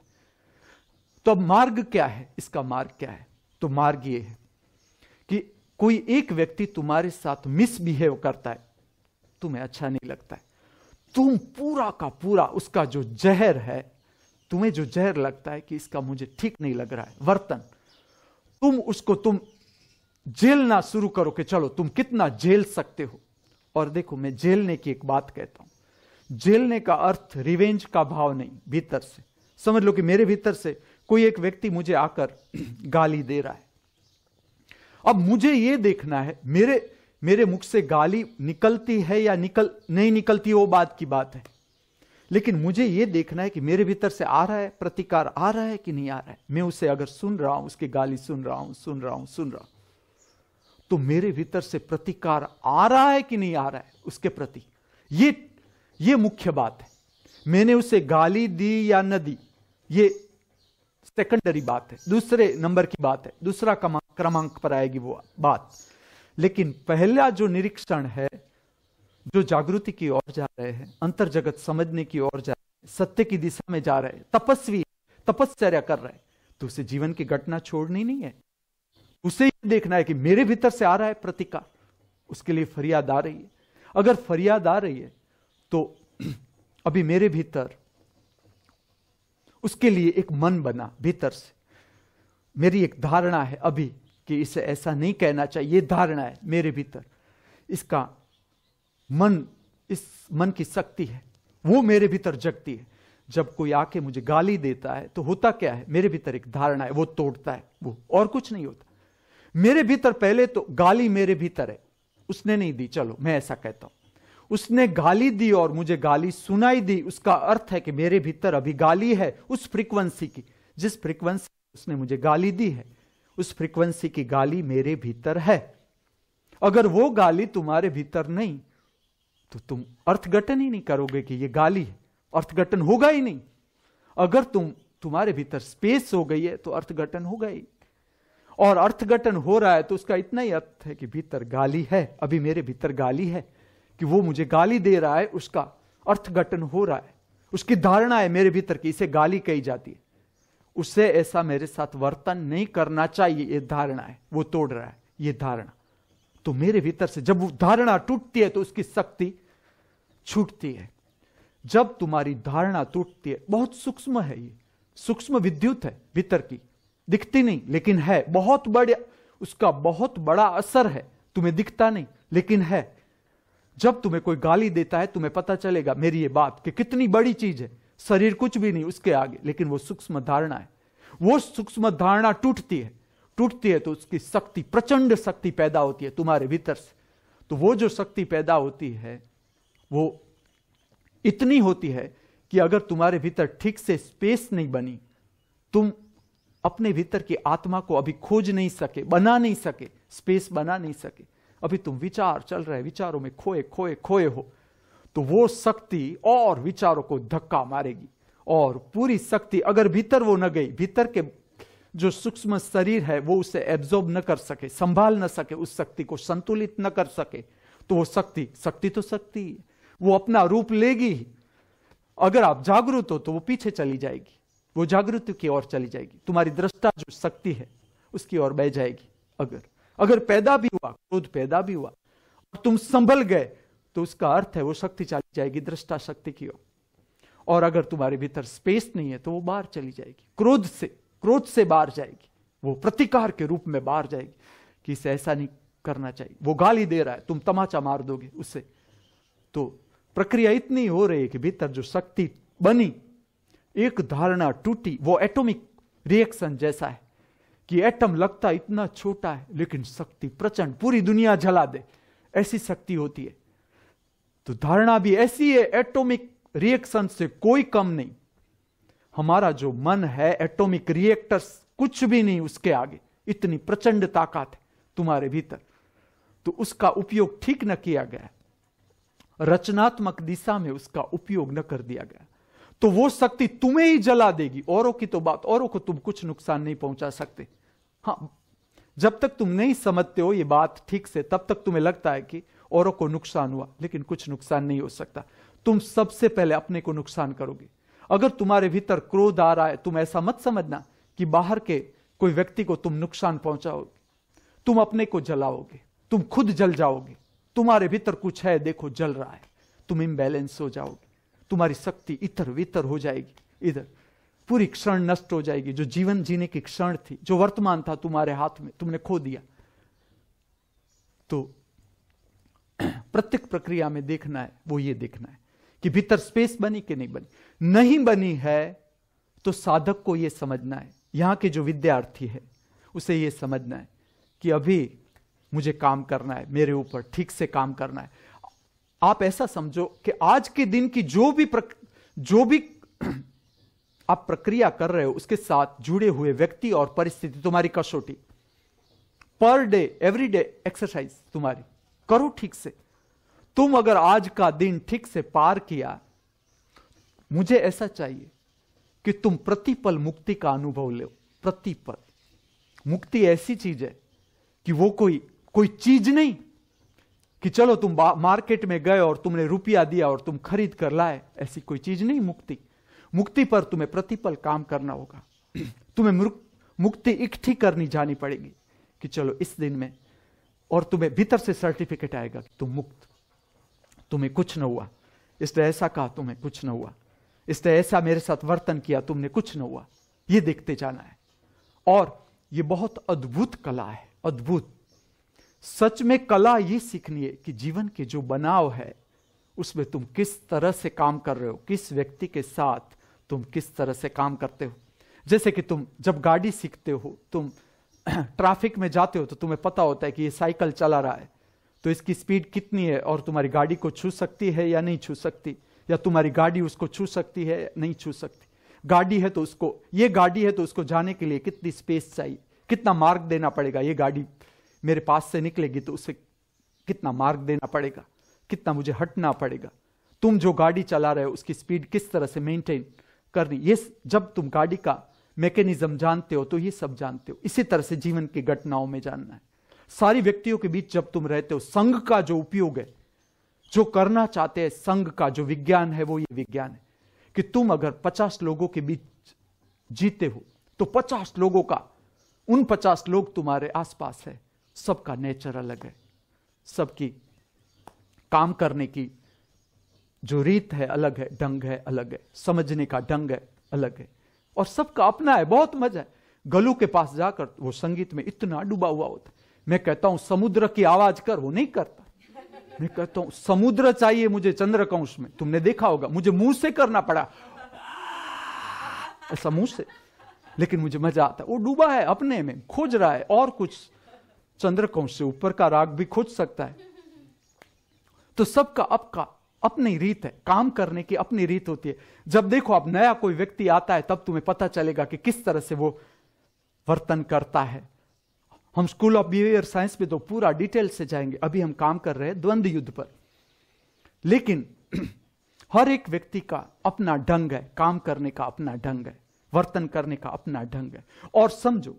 तो अब मार्ग क्या है इसका मार्ग क्या है तो मार्ग यह है कि कोई एक व्यक्ति तुम्हारे साथ मिसबिहेव करता है तुम्हें अच्छा नहीं लगता है तुम पूरा का पूरा उसका जो जहर है तुम्हें जो जहर लगता है कि इसका मुझे ठीक नहीं लग रहा है वर्तन तुम उसको तुम झेलना शुरू करो कि चलो तुम कितना झेल सकते हो और देखो मैं झेलने की एक बात कहता हूं झेलने का अर्थ रिवेंज का भाव नहीं भीतर से समझ लो कि मेरे भीतर से कोई एक व्यक्ति मुझे आकर [CLEARS THROAT] गाली दे रहा है अब मुझे यह देखना है मेरे मेरे मुख से गाली निकलती है या निकल नहीं निकलती वो बात की बात है लेकिन मुझे ये देखना है कि मेरे भीतर से आ रहा है प्रतिकार आ रहा है कि नहीं आ रहा है मैं उसे अगर सुन रहा हूं उसकी गाली सुन रहा हूं सुन रहा हूं सुन रहा हूं तो मेरे भीतर से प्रतिकार आ रहा है कि नहीं आ रहा है उसके प्रति ये ये मुख्य बात है मैंने उसे गाली दी या न दी ये सेकेंडरी बात है दूसरे नंबर की बात है दूसरा क्रमांक पर आएगी वो बात लेकिन पहला जो निरीक्षण है जो जागृति की ओर जा रहे हैं अंतर जगत समझने की ओर जा रहे हैं सत्य की दिशा में जा रहे हैं तपस्वी तपस्या कर रहे हैं तो उसे जीवन की घटना छोड़नी नहीं है उसे ये देखना है कि मेरे भीतर से आ रहा है प्रतिकार उसके लिए फरियाद आ रही है अगर फरियाद आ रही है तो [CLEARS THROAT] अभी मेरे भीतर उसके लिए एक मन बना भीतर से मेरी एक धारणा है अभी कि इसे ऐसा नहीं कहना चाहिए ये धारणा है मेरे भीतर इसका मन इस मन की शक्ति है वो मेरे भीतर जगती है जब कोई आके मुझे गाली देता है तो होता क्या है मेरे भीतर एक धारणा है वो तोड़ता है वो और कुछ नहीं होता मेरे भीतर पहले तो गाली मेरे भीतर है उसने नहीं दी चलो मैं ऐसा कहता हूं उसने गाली दी और मुझे गाली सुनाई दी उसका अर्थ है कि मेरे भीतर अभी गाली है उस फ्रीक्वेंसी की जिस फ्रीक्वेंसी उसने मुझे गाली दी है उस फ्रीक्वेंसी की गाली मेरे भीतर है अगर वो गाली तुम्हारे भीतर नहीं तो तुम अर्थगठन ही नहीं करोगे कि ये गाली है अर्थगठन होगा ही नहीं अगर तुम तुम्हारे भीतर स्पेस हो गई है तो अर्थगठन होगा ही और अर्थगठन हो रहा है तो उसका इतना ही अर्थ है कि भीतर गाली है अभी मेरे भीतर गाली है कि वो मुझे गाली दे रहा है उसका अर्थगठन हो रहा है उसकी धारणा है मेरे भीतर की इसे गाली कही जाती है उससे ऐसा मेरे साथ वर्तन नहीं करना चाहिए ये धारणा है वो तोड़ रहा है ये धारणा तो मेरे भीतर से जब वो धारणा टूटती है तो उसकी शक्ति छूटती है जब तुम्हारी धारणा टूटती है बहुत सूक्ष्म है ये सूक्ष्म विद्युत है भीतर की दिखती नहीं लेकिन है बहुत बड़े उसका बहुत बड़ा असर है तुम्हें दिखता नहीं लेकिन है जब तुम्हें कोई गाली देता है तुम्हें पता चलेगा मेरी ये बात कि कितनी बड़ी चीज है शरीर कुछ भी नहीं उसके आगे लेकिन वो सूक्ष्म धारणा है वो सूक्ष्म धारणा टूटती है टूटती है तो उसकी शक्ति प्रचंड शक्ति पैदा होती है तुम्हारे भीतर से तो वो जो शक्ति पैदा होती है वो इतनी होती है कि अगर तुम्हारे भीतर ठीक से स्पेस नहीं बनी तुम अपने भीतर की आत्मा को अभी खोज नहीं सके बना नहीं सके स्पेस बना नहीं सके अभी तुम विचार चल रहे विचारों में खोए खोए खोए हो तो वो शक्ति और विचारों को धक्का मारेगी और पूरी शक्ति अगर भीतर वो न गई भीतर के जो सूक्ष्म शरीर है वो उसे एब्जॉर्ब न कर सके संभाल न सके उस शक्ति को संतुलित न कर सके तो वो शक्ति शक्ति तो शक्ति वो अपना रूप लेगी अगर आप जागृत हो तो वो पीछे चली जाएगी वो जागृत की ओर चली जाएगी तुम्हारी दृष्टा जो शक्ति है उसकी ओर बह जाएगी अगर अगर पैदा भी हुआ क्रोध पैदा भी हुआ और तुम संभल गए तो उसका अर्थ है वो शक्ति चली जाएगी दृष्टा शक्ति की ओर और अगर तुम्हारे भीतर स्पेस नहीं है तो वो बाहर चली जाएगी क्रोध से क्रोध से बाहर जाएगी वो प्रतिकार के रूप में बाहर जाएगी कि इसे ऐसा नहीं करना चाहिए वो गाली दे रहा है तुम तमाचा मार दोगे उससे तो प्रक्रिया इतनी हो रही कि भीतर जो शक्ति बनी एक धारणा टूटी वो एटॉमिक रिएक्शन जैसा है कि एटम लगता इतना छोटा है लेकिन शक्ति प्रचंड पूरी दुनिया जला दे ऐसी शक्ति होती है तो धारणा भी ऐसी है एटॉमिक रिएक्शन से कोई कम नहीं हमारा जो मन है एटॉमिक रिएक्टर्स कुछ भी नहीं उसके आगे इतनी प्रचंड ताकत है तुम्हारे भीतर तो उसका उपयोग ठीक न किया गया रचनात्मक दिशा में उसका उपयोग न कर दिया गया तो वो शक्ति तुम्हें ही जला देगी औरों की तो बात औरों को तुम कुछ नुकसान नहीं पहुंचा सकते हाँ जब तक तुम नहीं समझते हो ये बात ठीक से तब तक तुम्हें लगता है कि औरों को नुकसान हुआ लेकिन कुछ नुकसान नहीं हो सकता तुम सबसे पहले अपने को नुकसान करोगे अगर तुम्हारे भीतर क्रोध आ रहा है तुम ऐसा मत समझना कि बाहर के कोई व्यक्ति को तुम नुकसान पहुंचाओगे तुम अपने को जलाओगे तुम खुद जल जाओगे तुम्हारे भीतर कुछ है देखो जल रहा है तुम इम्बैलेंस हो जाओगे तुम्हारी शक्ति इतर वितर हो जाएगी इधर पूरी क्षण नष्ट हो जाएगी जो जीवन जीने की क्षण थी जो वर्तमान था तुम्हारे हाथ में तुमने खो दिया तो [CLEARS THROAT] प्रत्येक प्रक्रिया में देखना है वो ये देखना है कि भीतर स्पेस बनी कि नहीं बनी नहीं बनी है तो साधक को यह समझना है यहां के जो विद्यार्थी है उसे यह समझना है कि अभी मुझे काम करना है मेरे ऊपर ठीक से काम करना है आप ऐसा समझो कि आज के दिन की जो भी प्रक, जो भी [CLEARS THROAT] आप प्रक्रिया कर रहे हो उसके साथ जुड़े हुए व्यक्ति और परिस्थिति तुम्हारी कसौटी per day every day exercise तुम्हारी करो ठीक से तुम अगर आज का दिन ठीक से पार किया मुझे ऐसा चाहिए कि तुम प्रतिपल मुक्ति का अनुभव लो प्रतिपल मुक्ति ऐसी चीज है कि वो कोई कोई चीज नहीं कि चलो तुम मार्केट में गए और तुमने रुपया दिया और तुम खरीद कर लाए ऐसी कोई चीज नहीं मुक्ति मुक्ति पर तुम्हें प्रतिपल काम करना होगा [CLEARS THROAT] तुम्हें मुक्ति इकट्ठी करनी जानी पड़ेगी कि चलो इस दिन में और तुम्हें भीतर से सर्टिफिकेट आएगा कि तुम मुक्त तुम्हें कुछ न हुआ इसने ऐसा कहा तुम्हें कुछ न हुआ इसने ऐसा मेरे साथ वर्तन किया तुमने कुछ न हुआ ये देखते जाना है और ये बहुत अद्भुत कला है अद्भुत सच में कला ये सीखनी है कि जीवन के जो बनाव है उसमें तुम किस तरह से काम कर रहे हो किस व्यक्ति के साथ तुम किस तरह से काम करते हो जैसे कि तुम जब गाड़ी सीखते हो तुम [CLEARS THROAT] ट्रैफिक में जाते हो तो तुम्हें पता होता है कि ये साइकिल चला रहा है तो इसकी स्पीड कितनी है और तुम्हारी गाड़ी को छू सकती है या नहीं छू सकती या तुम्हारी गाड़ी उसको छू सकती है या नहीं छू सकती गाड़ी है तो उसको ये गाड़ी है तो उसको जाने के लिए कितनी स्पेस चाहिए कितना मार्ग देना पड़ेगा ये गाड़ी मेरे पास से निकलेगी तो उसे कितना मार्ग देना पड़ेगा कितना मुझे हटना पड़ेगा तुम जो गाड़ी चला रहे हो उसकी स्पीड किस तरह से मेंटेन करनी ये जब तुम गाड़ी का मैकेनिज्म जानते हो तो ये सब जानते हो इसी तरह से जीवन की घटनाओं में जानना है सारी व्यक्तियों के बीच जब तुम रहते हो संघ का जो उपयोग है जो करना चाहते हैं संघ का जो विज्ञान है वो ये विज्ञान है कि तुम अगर पचास लोगों के बीच जीते हो तो पचास लोगों का उन पचास लोग तुम्हारे आसपास है सबका नेचर अलग है सबकी काम करने की जो रीत है अलग है ढंग है अलग है समझने का ढंग है अलग है और सबका अपना है बहुत मजा है गलू के पास जाकर वो संगीत में इतना डूबा हुआ होता मैं कहता हूं समुद्र की आवाज कर वो नहीं करता मैं कहता हूं समुद्र चाहिए मुझे चंद्रकंश में तुमने देखा होगा मुझे मुंह से करना पड़ा ऐसा मुंह से लेकिन मुझे मजा आता है वो डूबा है अपने में खोज रहा है और कुछ चंद्रकोण से ऊपर का राग भी खोज सकता है तो सबका आपका अपनी रीत है काम करने की अपनी रीत होती है जब देखो आप नया कोई व्यक्ति आता है तब तुम्हें पता चलेगा कि किस तरह से वो वर्तन करता है हम स्कूल ऑफ बिहेवियर साइंस में तो पूरा डिटेल से जाएंगे अभी हम काम कर रहे हैं द्वंद्व युद्ध पर लेकिन [CLEARS THROAT] हर एक व्यक्ति का अपना ढंग है काम करने का अपना ढंग है वर्तन करने का अपना ढंग है और समझो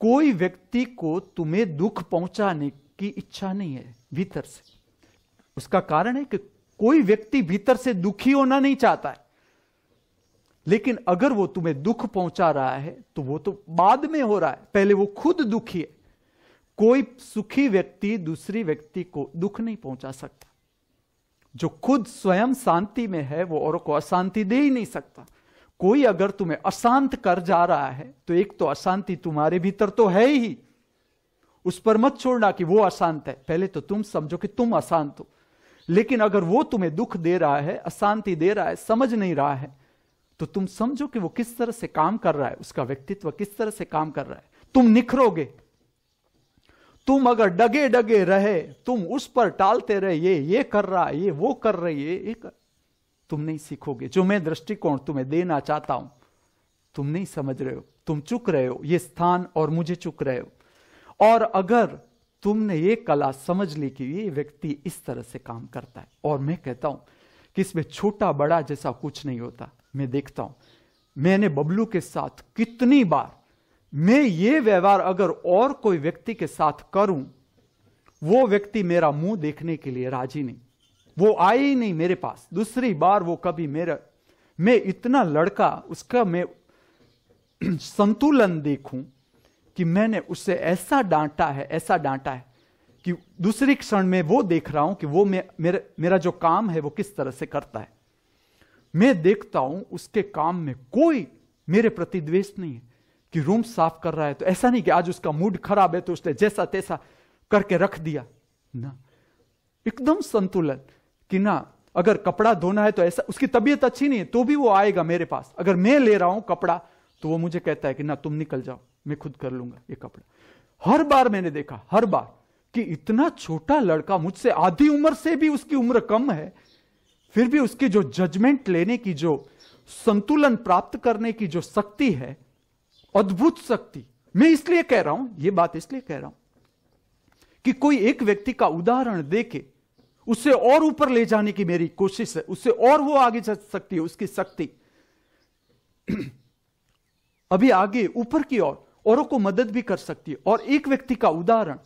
कोई व्यक्ति को तुम्हें दुख पहुंचाने की इच्छा नहीं है भीतर से उसका कारण है कि कोई व्यक्ति भीतर से दुखी होना नहीं चाहता है लेकिन अगर वो तुम्हें दुख पहुंचा रहा है तो वो तो बाद में हो रहा है पहले वो खुद दुखी है कोई सुखी व्यक्ति दूसरी व्यक्ति को दुख नहीं पहुंचा सकता जो खुद स्वयं शांति में है वो और को अशांति दे ही नहीं सकता कोई अगर तुम्हें अशांत कर जा रहा है तो एक तो अशांति तुम्हारे भीतर तो है ही उस पर मत छोड़ना कि वो अशांत है पहले तो तुम समझो कि तुम अशांत हो लेकिन अगर वो तुम्हें दुख दे रहा है अशांति दे रहा है समझ नहीं रहा है तो तुम समझो कि वो किस तरह से काम कर रहा है उसका व्यक्तित्व किस तरह से काम कर रहा है तुम निखरोगे तुम अगर डगे डगे रहे तुम उस पर टालते रहे ये ये कर रहा है ये वो कर रही है ये कर तुम नहीं सीखोगे जो मैं दृष्टिकोण तुम्हें देना चाहता हूं तुम नहीं समझ रहे हो तुम चुक रहे हो ये स्थान और मुझे चुक रहे हो और अगर तुमने ये कला समझ ली कि ये व्यक्ति इस तरह से काम करता है और मैं कहता हूं कि इसमें छोटा बड़ा जैसा कुछ नहीं होता मैं देखता हूं मैंने बबलू के साथ कितनी बार मैं ये व्यवहार अगर और कोई व्यक्ति के साथ करूं वो व्यक्ति मेरा मुंह देखने के लिए राजी नहीं वो आए ही नहीं मेरे पास दूसरी बार वो कभी मेरा मैं इतना लड़का उसका मैं [CLEARS THROAT] संतुलन देखूं कि मैंने उससे ऐसा डांटा है ऐसा डांटा है कि दूसरी क्षण में वो देख रहा हूं कि वो मे, मेर, मेरा जो काम है वो किस तरह से करता है मैं देखता हूं उसके काम में कोई मेरे प्रति द्वेष नहीं है कि रूम साफ कर रहा है तो ऐसा नहीं कि आज उसका मूड खराब है तो उसने जैसा तैसा करके रख दिया ना एकदम संतुलन कि ना अगर कपड़ा धोना है तो ऐसा उसकी तबीयत अच्छी नहीं है तो भी वो आएगा मेरे पास अगर मैं ले रहा हूं कपड़ा तो वो मुझे कहता है कि ना तुम निकल जाओ मैं खुद कर लूंगा ये कपड़ा हर बार मैंने देखा हर बार कि इतना छोटा लड़का मुझसे आधी उम्र से भी उसकी उम्र कम है फिर भी उसकी जो जजमेंट लेने की जो संतुलन प्राप्त करने की जो शक्ति है अद्भुत शक्ति मैं इसलिए कह रहा हूं यह बात इसलिए कह रहा हूं कि कोई एक व्यक्ति का उदाहरण देके उससे और ऊपर ले जाने की मेरी कोशिश है उससे और वो आगे जा सकती है उसकी शक्ति [CLEARS THROAT] अभी आगे ऊपर की ओर और, औरों को मदद भी कर सकती है और एक व्यक्ति का उदाहरण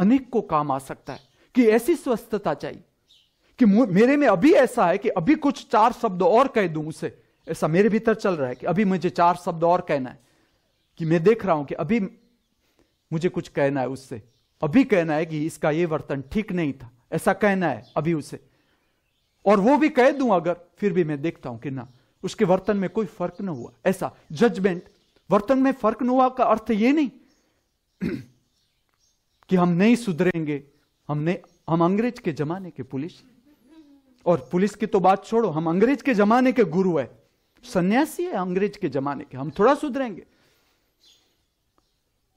अनेक को काम आ सकता है कि ऐसी स्वस्थता चाहिए कि मेरे में अभी ऐसा है कि अभी कुछ चार शब्द और कह दूं उसे ऐसा मेरे भीतर चल रहा है कि अभी मुझे चार शब्द और कहना है कि मैं देख रहा हूं कि अभी मुझे कुछ कहना है उससे अभी कहना है कि इसका यह वर्तन ठीक नहीं था ऐसा कहना है अभी उसे और वो भी कह दूं अगर फिर भी मैं देखता हूं कि ना उसके वर्तन में कोई फर्क न हुआ ऐसा जजमेंट वर्तन में फर्क न हुआ का अर्थ ये नहीं [CLEARS THROAT] कि हम नहीं सुधरेंगे हमने हम अंग्रेज के जमाने के पुलिस और पुलिस की तो बात छोड़ो हम अंग्रेज के जमाने के गुरु है सन्यासी है अंग्रेज के जमाने के हम थोड़ा सुधरेंगे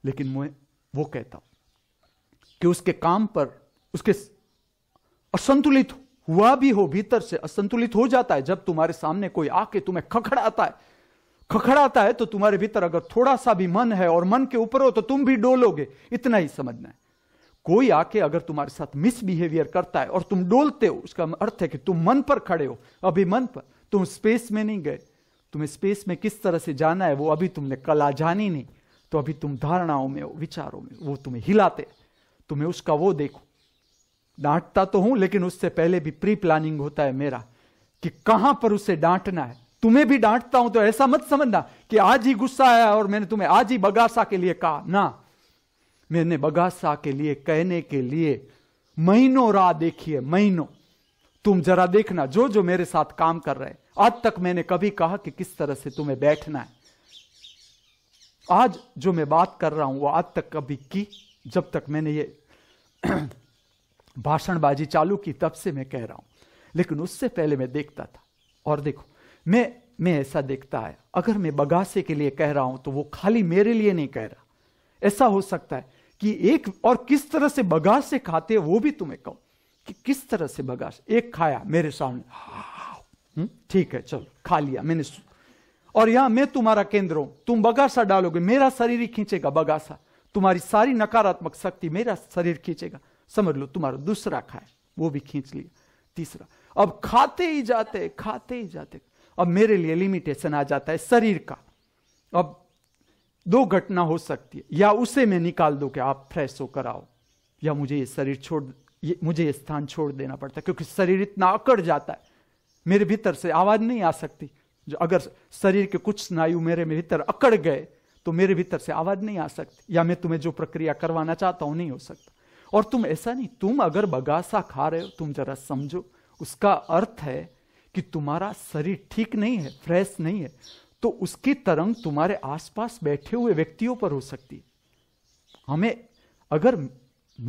लेकिन मैं वो कहता हूं कि उसके काम पर उसके असंतुलित हुआ भी हो भीतर से असंतुलित हो जाता है जब तुम्हारे सामने कोई आके तुम्हें खखड़ाता है खखड़ाता है तो तुम्हारे भीतर अगर थोड़ा सा भी मन है और मन के ऊपर हो तो तुम भी डोलोगे इतना ही समझना है कोई आके अगर तुम्हारे साथ मिसबिहेवियर करता है और तुम डोलते हो उसका अर्थ है कि तुम मन पर खड़े हो अभी मन पर तुम स्पेस में नहीं गए तुम्हें स्पेस में किस तरह से जाना है वो अभी तुमने कला जानी नहीं तो अभी तुम धारणाओं में हो विचारों में वो तुम्हें हिलाते तुम्हें उसका वो देखो डांटता तो हूं लेकिन उससे पहले भी प्री प्लानिंग होता है मेरा कि कहां पर उसे डांटना है तुम्हें भी डांटता हूं तो ऐसा मत समझना कि आज ही गुस्सा आया और मैंने तुम्हें आज ही बगासा के लिए कहा ना मैंने बगासा के लिए कहने के लिए महीनों राह देखी है महीनों तुम जरा देखना जो जो मेरे साथ काम कर रहे आज तक मैंने कभी कहा कि किस तरह से तुम्हें बैठना है आज जो मैं बात कर रहा हूं वो आज तक कभी की जब तक मैंने ये भाषणबाजी चालू की तब से मैं कह रहा हूं लेकिन उससे पहले मैं देखता था और देखो मैं मैं ऐसा देखता है अगर मैं बगासे के लिए कह रहा हूं तो वो खाली मेरे लिए नहीं कह रहा ऐसा हो सकता है कि एक और किस तरह से बगासे खाते वो भी तुम्हें कहो कि किस तरह से बगास एक खाया मेरे सामने हम्म, ठीक है चलो खा लिया मैंने और यहां मैं तुम्हारा केंद्र हूं तुम बगासा डालोगे मेरा शरीर ही खींचेगा बगासा तुम्हारी सारी नकारात्मक शक्ति मेरा शरीर खींचेगा समझ लो तुम्हारा दूसरा खाए वो भी खींच लिया तीसरा अब खाते ही जाते खाते ही जाते अब मेरे लिए लिमिटेशन आ जाता है शरीर का अब दो घटना हो सकती है या उसे मैं निकाल दो कि आप फ्रेश होकर आओ या मुझे ये शरीर छोड़ ये मुझे ये स्थान छोड़ देना पड़ता है क्योंकि शरीर इतना अकड़ जाता है मेरे भीतर से आवाज नहीं आ सकती जो अगर शरीर के कुछ स्नायु मेरे में भीतर अकड़ गए तो मेरे भीतर से आवाज नहीं आ सकती या मैं तुम्हें जो प्रक्रिया करवाना चाहता हूं नहीं हो सकता और तुम ऐसा नहीं तुम अगर बगासा खा रहे हो तुम जरा समझो उसका अर्थ है कि तुम्हारा शरीर ठीक नहीं है फ्रेश नहीं है तो उसकी तरंग तुम्हारे आसपास बैठे हुए व्यक्तियों पर हो सकती है हमें अगर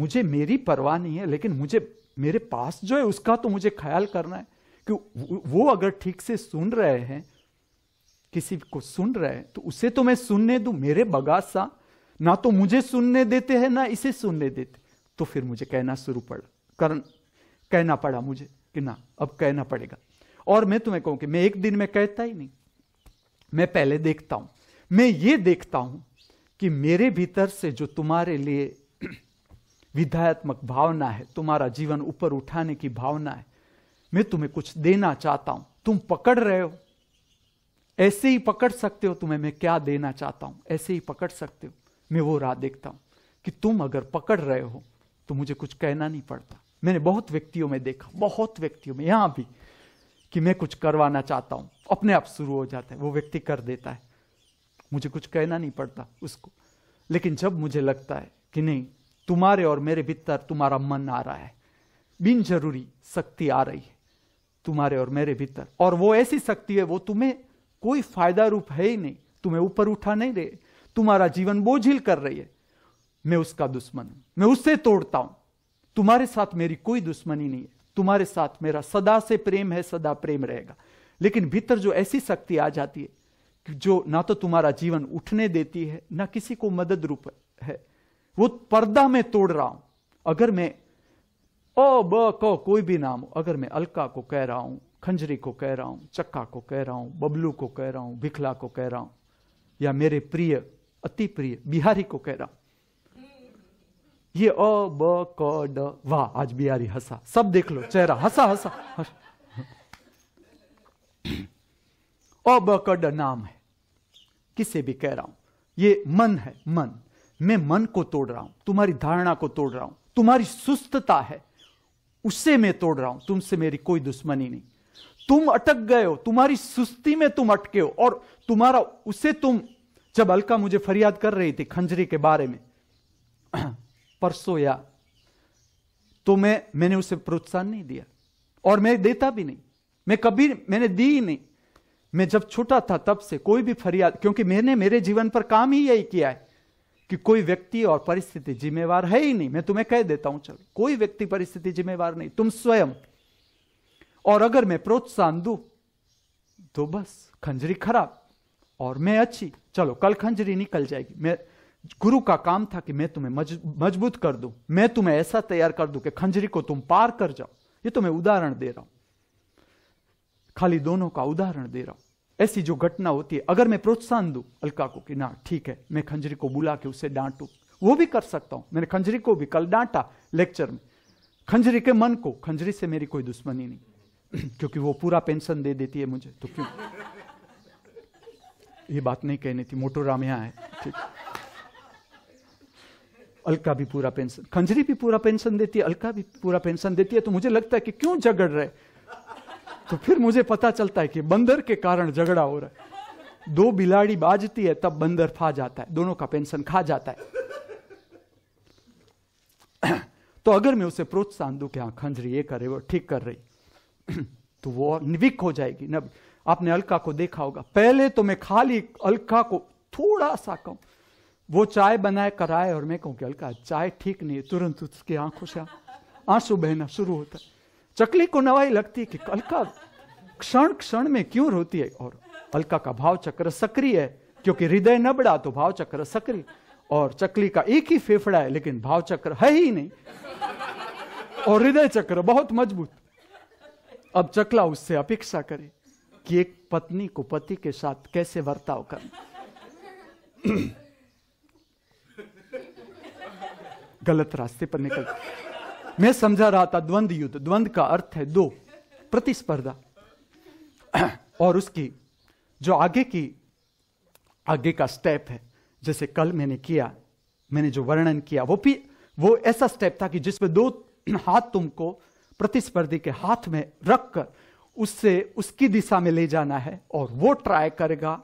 मुझे मेरी परवाह नहीं है लेकिन मुझे मेरे पास जो है उसका तो मुझे ख्याल करना है कि वो अगर ठीक से सुन रहे हैं किसी को सुन रहे हैं तो उसे तो मैं सुनने दू मेरे बगासा ना तो मुझे सुनने देते हैं ना इसे सुनने देते तो फिर मुझे कहना शुरू पड़ कर कहना पड़ा मुझे कि ना अब कहना पड़ेगा और मैं तुम्हें कहूं कि मैं एक दिन में कहता ही नहीं मैं पहले देखता हूं मैं ये देखता हूं कि मेरे भीतर से जो तुम्हारे लिए [CLEARS THROAT] विधायत्मक भावना है तुम्हारा जीवन ऊपर उठाने की भावना है मैं तुम्हें कुछ देना चाहता हूं तुम पकड़ रहे हो ऐसे ही पकड़ सकते हो तुम्हें मैं क्या देना चाहता हूं ऐसे ही पकड़ सकते हो मैं वो राह देखता हूं कि तुम अगर पकड़ रहे हो तो मुझे कुछ कहना नहीं पड़ता मैंने बहुत व्यक्तियों में देखा बहुत व्यक्तियों में यहां भी कि मैं कुछ करवाना चाहता हूं अपने आप शुरू हो जाता है वो व्यक्ति कर देता है मुझे कुछ कहना नहीं पड़ता उसको लेकिन जब मुझे लगता है कि नहीं तुम्हारे और मेरे भीतर तुम्हारा मन आ रहा है बिन जरूरी शक्ति आ रही है तुम्हारे और मेरे भीतर और वो ऐसी शक्ति है वो तुम्हें कोई फायदा रूप है ही नहीं तुम्हें ऊपर उठा नहीं रहे तुम्हारा जीवन बोझिल कर रही है मैं उसका दुश्मन हूं मैं उसे तोड़ता हूं तुम्हारे साथ मेरी कोई दुश्मनी नहीं है तुम्हारे साथ मेरा सदा से प्रेम है सदा प्रेम रहेगा लेकिन भीतर जो ऐसी शक्ति आ जाती है कि जो ना तो तुम्हारा जीवन उठने देती है ना किसी को मदद रूप है वो पर्दा में तोड़ रहा हूं अगर मैं ओ ब को कोई भी नाम हो अगर मैं अलका को कह रहा हूं खंजरी को कह रहा हूं चक्का को कह रहा हूं बबलू को कह रहा हूं भिखला को कह रहा हूं या मेरे प्रिय अति प्रिय बिहारी को कह रहा हूं ये ओ ब क ड वाह आज बिहारी हंसा सब देख लो चेहरा हंसा हंसा ओ ब क ड नाम है किसे भी कह रहा हूं ये मन है मन मैं मन को तोड़ रहा हूं तुम्हारी धारणा को तोड़ रहा हूं तुम्हारी सुस्तता है उससे मैं तोड़ रहा हूं तुमसे मेरी कोई दुश्मनी नहीं तुम अटक गए हो तुम्हारी सुस्ती में तुम अटके हो और तुम्हारा उसे तुम जब अलका मुझे फरियाद कर रही थी खंजरी के बारे में परसों या तो मैं मैंने उसे प्रोत्साहन नहीं दिया और मैं देता भी नहीं मैं कभी मैंने दी ही नहीं मैं जब छोटा था तब से कोई भी फरियाद क्योंकि मैंने मेरे जीवन पर काम ही यही किया है कि कोई व्यक्ति और परिस्थिति जिम्मेवार है ही नहीं मैं तुम्हें कह देता हूं चलो कोई व्यक्ति परिस्थिति जिम्मेवार नहीं तुम स्वयं और अगर मैं प्रोत्साहन दू तो बस खंजरी खराब और मैं अच्छी चलो कल खंजरी निकल जाएगी मैं गुरु का काम था कि मैं तुम्हें मजबूत कर दूं मैं तुम्हें ऐसा तैयार कर दूं कि खंजरी को तुम पार कर जाओ ये तो मैं उदाहरण दे रहा हूं खाली दोनों का उदाहरण दे रहा हूं ऐसी जो घटना होती है अगर मैं प्रोत्साहन दू अलका को कि ना ठीक है मैं खंजरी को बुला के उसे डांटू वो भी कर सकता हूं मैंने खंजरी को भी कल डांटा लेक्चर में खंजरी के मन को खंजरी से मेरी कोई दुश्मनी नहीं [CLEARS THROAT] क्योंकि वो पूरा पेंशन दे देती है मुझे तो क्यों ये बात नहीं कहनी थी मोटोराम यहां है ठीक अलका भी पूरा पेंशन खंजरी भी पूरा पेंशन देती है अलका भी पूरा पेंशन देती है तो मुझे लगता है कि क्यों झगड़ रहे तो फिर मुझे पता चलता है कि बंदर के कारण झगड़ा हो रहा है दो बिलाड़ी बाजती है तब बंदर फा जाता है दोनों का पेंशन खा जाता है [CLEARS THROAT] तो अगर मैं उसे प्रोत्साहन दू कि हाँ खंजरी ये कर रही वो ठीक कर रही [CLEARS THROAT] तो वो निविक हो जाएगी ना आपने अलका को देखा होगा पहले तो मैं खाली अलका को थोड़ा सा कहूं वो चाय बनाए कराए और मैं कहूँ कि चाय ठीक नहीं तुरंत उसकी आंखों से आंसू बहना शुरू होता है चकली को नवाई लगती है कि अलका क्षण क्षण में क्यों रोती है और अलका का भाव चक्र सक्रिय है क्योंकि हृदय नबड़ा तो भाव चक्र सक्रिय और चकली का एक ही फेफड़ा है लेकिन भाव चक्र है ही नहीं और हृदय चक्र बहुत मजबूत अब चकला उससे अपेक्षा करे कि एक पत्नी को पति के साथ कैसे वर्ताव करना गलत रास्ते पर निकल मैं समझा रहा था द्वंद युद्ध द्वंद का अर्थ है दो प्रतिस्पर्धा और उसकी जो आगे की आगे का स्टेप है जैसे कल मैंने किया मैंने जो वर्णन किया वो भी वो ऐसा स्टेप था कि जिसमें दो हाथ तुमको प्रतिस्पर्धी के हाथ में रखकर उससे उसकी दिशा में ले जाना है और वो ट्राई करेगा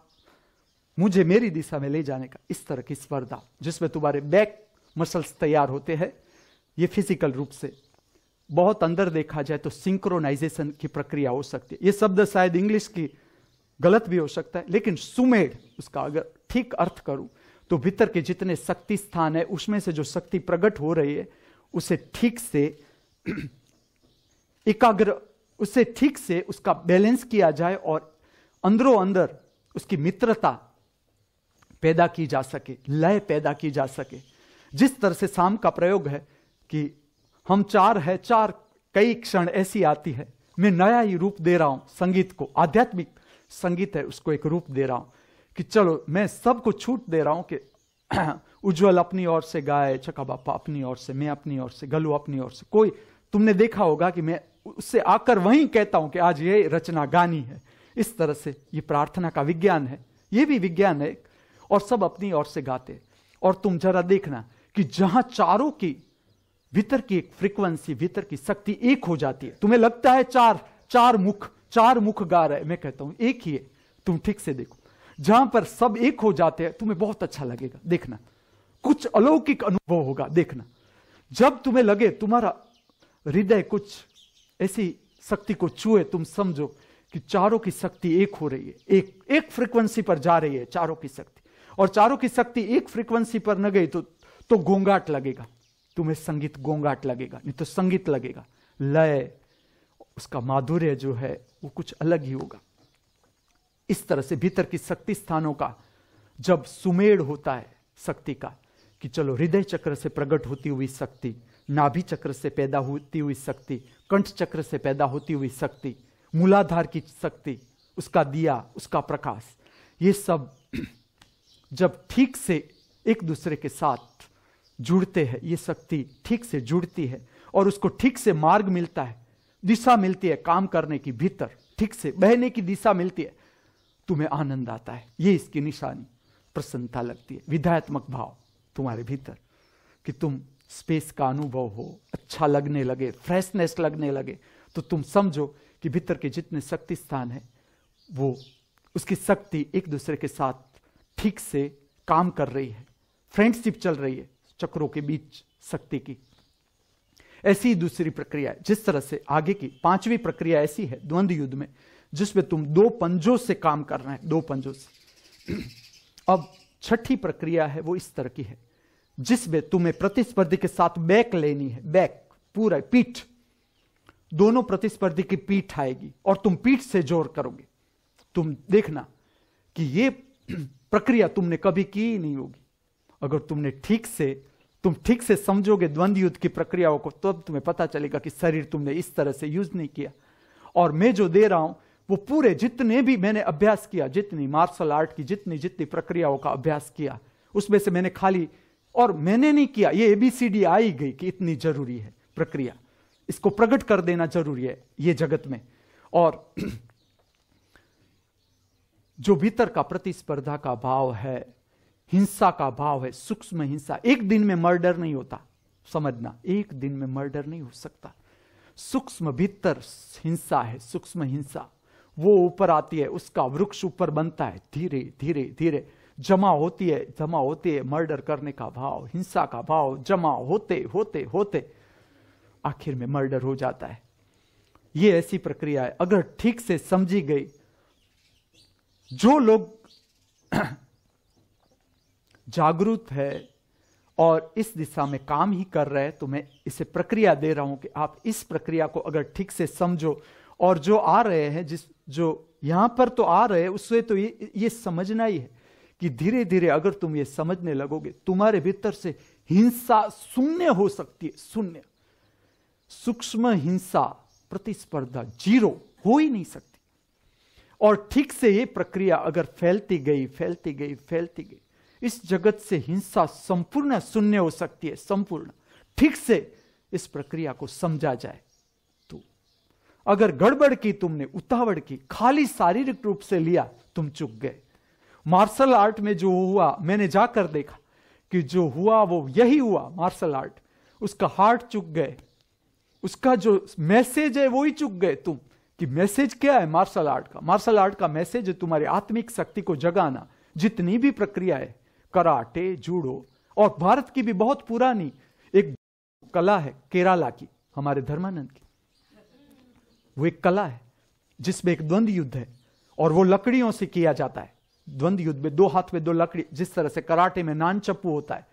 मुझे मेरी दिशा में ले जाने का इस तरह की स्पर्धा जिसमें तुम्हारे बैक मसल्स तैयार होते हैं ये फिजिकल रूप से बहुत अंदर देखा जाए तो सिंक्रोनाइजेशन की प्रक्रिया हो सकती है ये शब्द शायद इंग्लिश की गलत भी हो सकता है लेकिन सुमेड उसका अगर ठीक अर्थ करूं तो भीतर के जितने शक्ति स्थान है उसमें से जो शक्ति प्रकट हो रही है उसे ठीक से [CLEARS THROAT] एकाग्र उसे ठीक से उसका बैलेंस किया जाए और अंदरों अंदर उसकी मित्रता पैदा की जा सके लय पैदा की जा सके जिस तरह से शाम का प्रयोग है कि हम चार है चार कई क्षण ऐसी आती है मैं नया ही रूप दे रहा हूं संगीत को आध्यात्मिक संगीत है उसको एक रूप दे रहा हूं कि चलो मैं सबको छूट दे रहा हूं कि [CLEARS THROAT] उज्जवल अपनी ओर से गाए चका बापा अपनी ओर से मैं अपनी ओर से गलू अपनी ओर से कोई तुमने देखा होगा कि मैं उससे आकर वहीं कहता हूं कि आज ये रचना गानी है इस तरह से ये प्रार्थना का विज्ञान है ये भी विज्ञान है और सब अपनी ओर से गाते और तुम जरा देखना कि जहां चारों की भीतर की एक फ्रीक्वेंसी भीतर की शक्ति एक हो जाती है तुम्हें लगता है चार चार मुख चार मुख गा रहे मैं कहता हूं एक ही है तुम ठीक से देखो जहां पर सब एक हो जाते हैं तुम्हें बहुत अच्छा लगेगा देखना कुछ अलौकिक अनुभव होगा देखना जब तुम्हें लगे तुम्हारा हृदय कुछ ऐसी शक्ति को छुए तुम समझो कि चारों की शक्ति एक हो रही है एक एक फ्रीक्वेंसी पर जा रही है चारों की शक्ति और चारों की शक्ति एक फ्रीक्वेंसी पर न गई तो तो गोंगाट लगेगा तुम्हें संगीत गोंगाट लगेगा नहीं तो संगीत लगेगा लय उसका माधुर्य जो है वो कुछ अलग ही होगा इस तरह से भीतर की शक्ति स्थानों का जब सुमेड़ होता है शक्ति का कि चलो हृदय चक्र से प्रकट होती हुई शक्ति नाभि चक्र से पैदा होती हुई शक्ति कंठ चक्र से पैदा होती हुई शक्ति मूलाधार की शक्ति उसका दिया उसका प्रकाश ये सब [CLEARS THROAT] जब ठीक से एक दूसरे के साथ जुड़ते हैं ये शक्ति ठीक से जुड़ती है और उसको ठीक से मार्ग मिलता है दिशा मिलती है काम करने की भीतर ठीक से बहने की दिशा मिलती है तुम्हें आनंद आता है ये इसकी निशानी प्रसन्नता लगती है विधायत्मक भाव तुम्हारे भीतर कि तुम स्पेस का अनुभव हो अच्छा लगने लगे फ्रेशनेस लगने लगे तो तुम समझो कि भीतर के जितने शक्ति स्थान है वो उसकी शक्ति एक दूसरे के साथ ठीक से काम कर रही है फ्रेंडशिप चल रही है चक्रों के बीच शक्ति की ऐसी दूसरी प्रक्रिया है जिस तरह से आगे की पांचवी प्रक्रिया ऐसी है द्वंद युद्ध में जिसमें तुम दो पंजों से काम कर रहे हैं दो पंजों से अब छठी प्रक्रिया है वो इस तरह की है जिसमें तुम्हें प्रतिस्पर्धी के साथ बैक लेनी है बैक पूरा पीठ दोनों प्रतिस्पर्धी की पीठ आएगी और तुम पीठ से जोर करोगे तुम देखना कि ये [CLEARS THROAT] प्रक्रिया तुमने कभी की नहीं होगी अगर तुमने ठीक से तुम ठीक से समझोगे द्वंद्व युद्ध की प्रक्रियाओं को तब तो तुम्हें पता चलेगा कि शरीर तुमने इस तरह से यूज नहीं किया और मैं जो दे रहा हूं वो पूरे जितने भी मैंने अभ्यास किया जितनी मार्शल आर्ट की जितनी जितनी प्रक्रियाओं का अभ्यास किया उसमें से मैंने खाली और मैंने नहीं किया ये एबीसीडी आई गई कि इतनी जरूरी है प्रक्रिया इसको प्रकट कर देना जरूरी है ये जगत में और [CLEARS THROAT] जो भीतर का प्रतिस्पर्धा का भाव है हिंसा का भाव है सूक्ष्म हिंसा एक दिन में मर्डर नहीं होता समझना एक दिन में मर्डर नहीं हो सकता सूक्ष्म भीतर हिंसा है सूक्ष्म हिंसा वो ऊपर आती है उसका वृक्ष ऊपर बनता है धीरे धीरे धीरे जमा होती है जमा होती है मर्डर करने का भाव हिंसा का भाव जमा होते होते होते आखिर में मर्डर हो जाता है ये ऐसी प्रक्रिया है अगर ठीक से समझी गई जो लोग जागरूक है और इस दिशा में काम ही कर रहे हैं तो मैं इसे प्रक्रिया दे रहा हूं कि आप इस प्रक्रिया को अगर ठीक से समझो और जो आ रहे हैं जिस जो यहां पर तो आ रहे हैं उससे तो ये ये समझना ही है कि धीरे धीरे अगर तुम ये समझने लगोगे तुम्हारे भीतर से हिंसा शून्य हो सकती है शून्य सूक्ष्म हिंसा प्रतिस्पर्धा जीरो हो ही नहीं सकती और ठीक से ये प्रक्रिया अगर फैलती गई फैलती गई फैलती गई इस जगत से हिंसा संपूर्ण शून्य हो सकती है संपूर्ण ठीक से इस प्रक्रिया को समझा जाए तो अगर गड़बड़ की तुमने उतावड़ की खाली शारीरिक रूप से लिया तुम चुक गए मार्शल आर्ट में जो हुआ मैंने जाकर देखा कि जो हुआ वो यही हुआ मार्शल आर्ट उसका हार्ट चुक गए उसका जो मैसेज है वो ही चुक गए तुम कि मैसेज क्या है मार्शल आर्ट का मार्शल आर्ट का मैसेज है तुम्हारी आत्मिक शक्ति को जगाना जितनी भी प्रक्रिया है कराटे जूडो और भारत की भी बहुत पुरानी एक कला है केराला की हमारे धर्मानंद की वो एक कला है जिसमें एक द्वंद्व युद्ध है और वो लकड़ियों से किया जाता है द्वंद युद्ध में दो हाथ में दो लकड़ी जिस तरह से कराटे में नान चप्पू होता है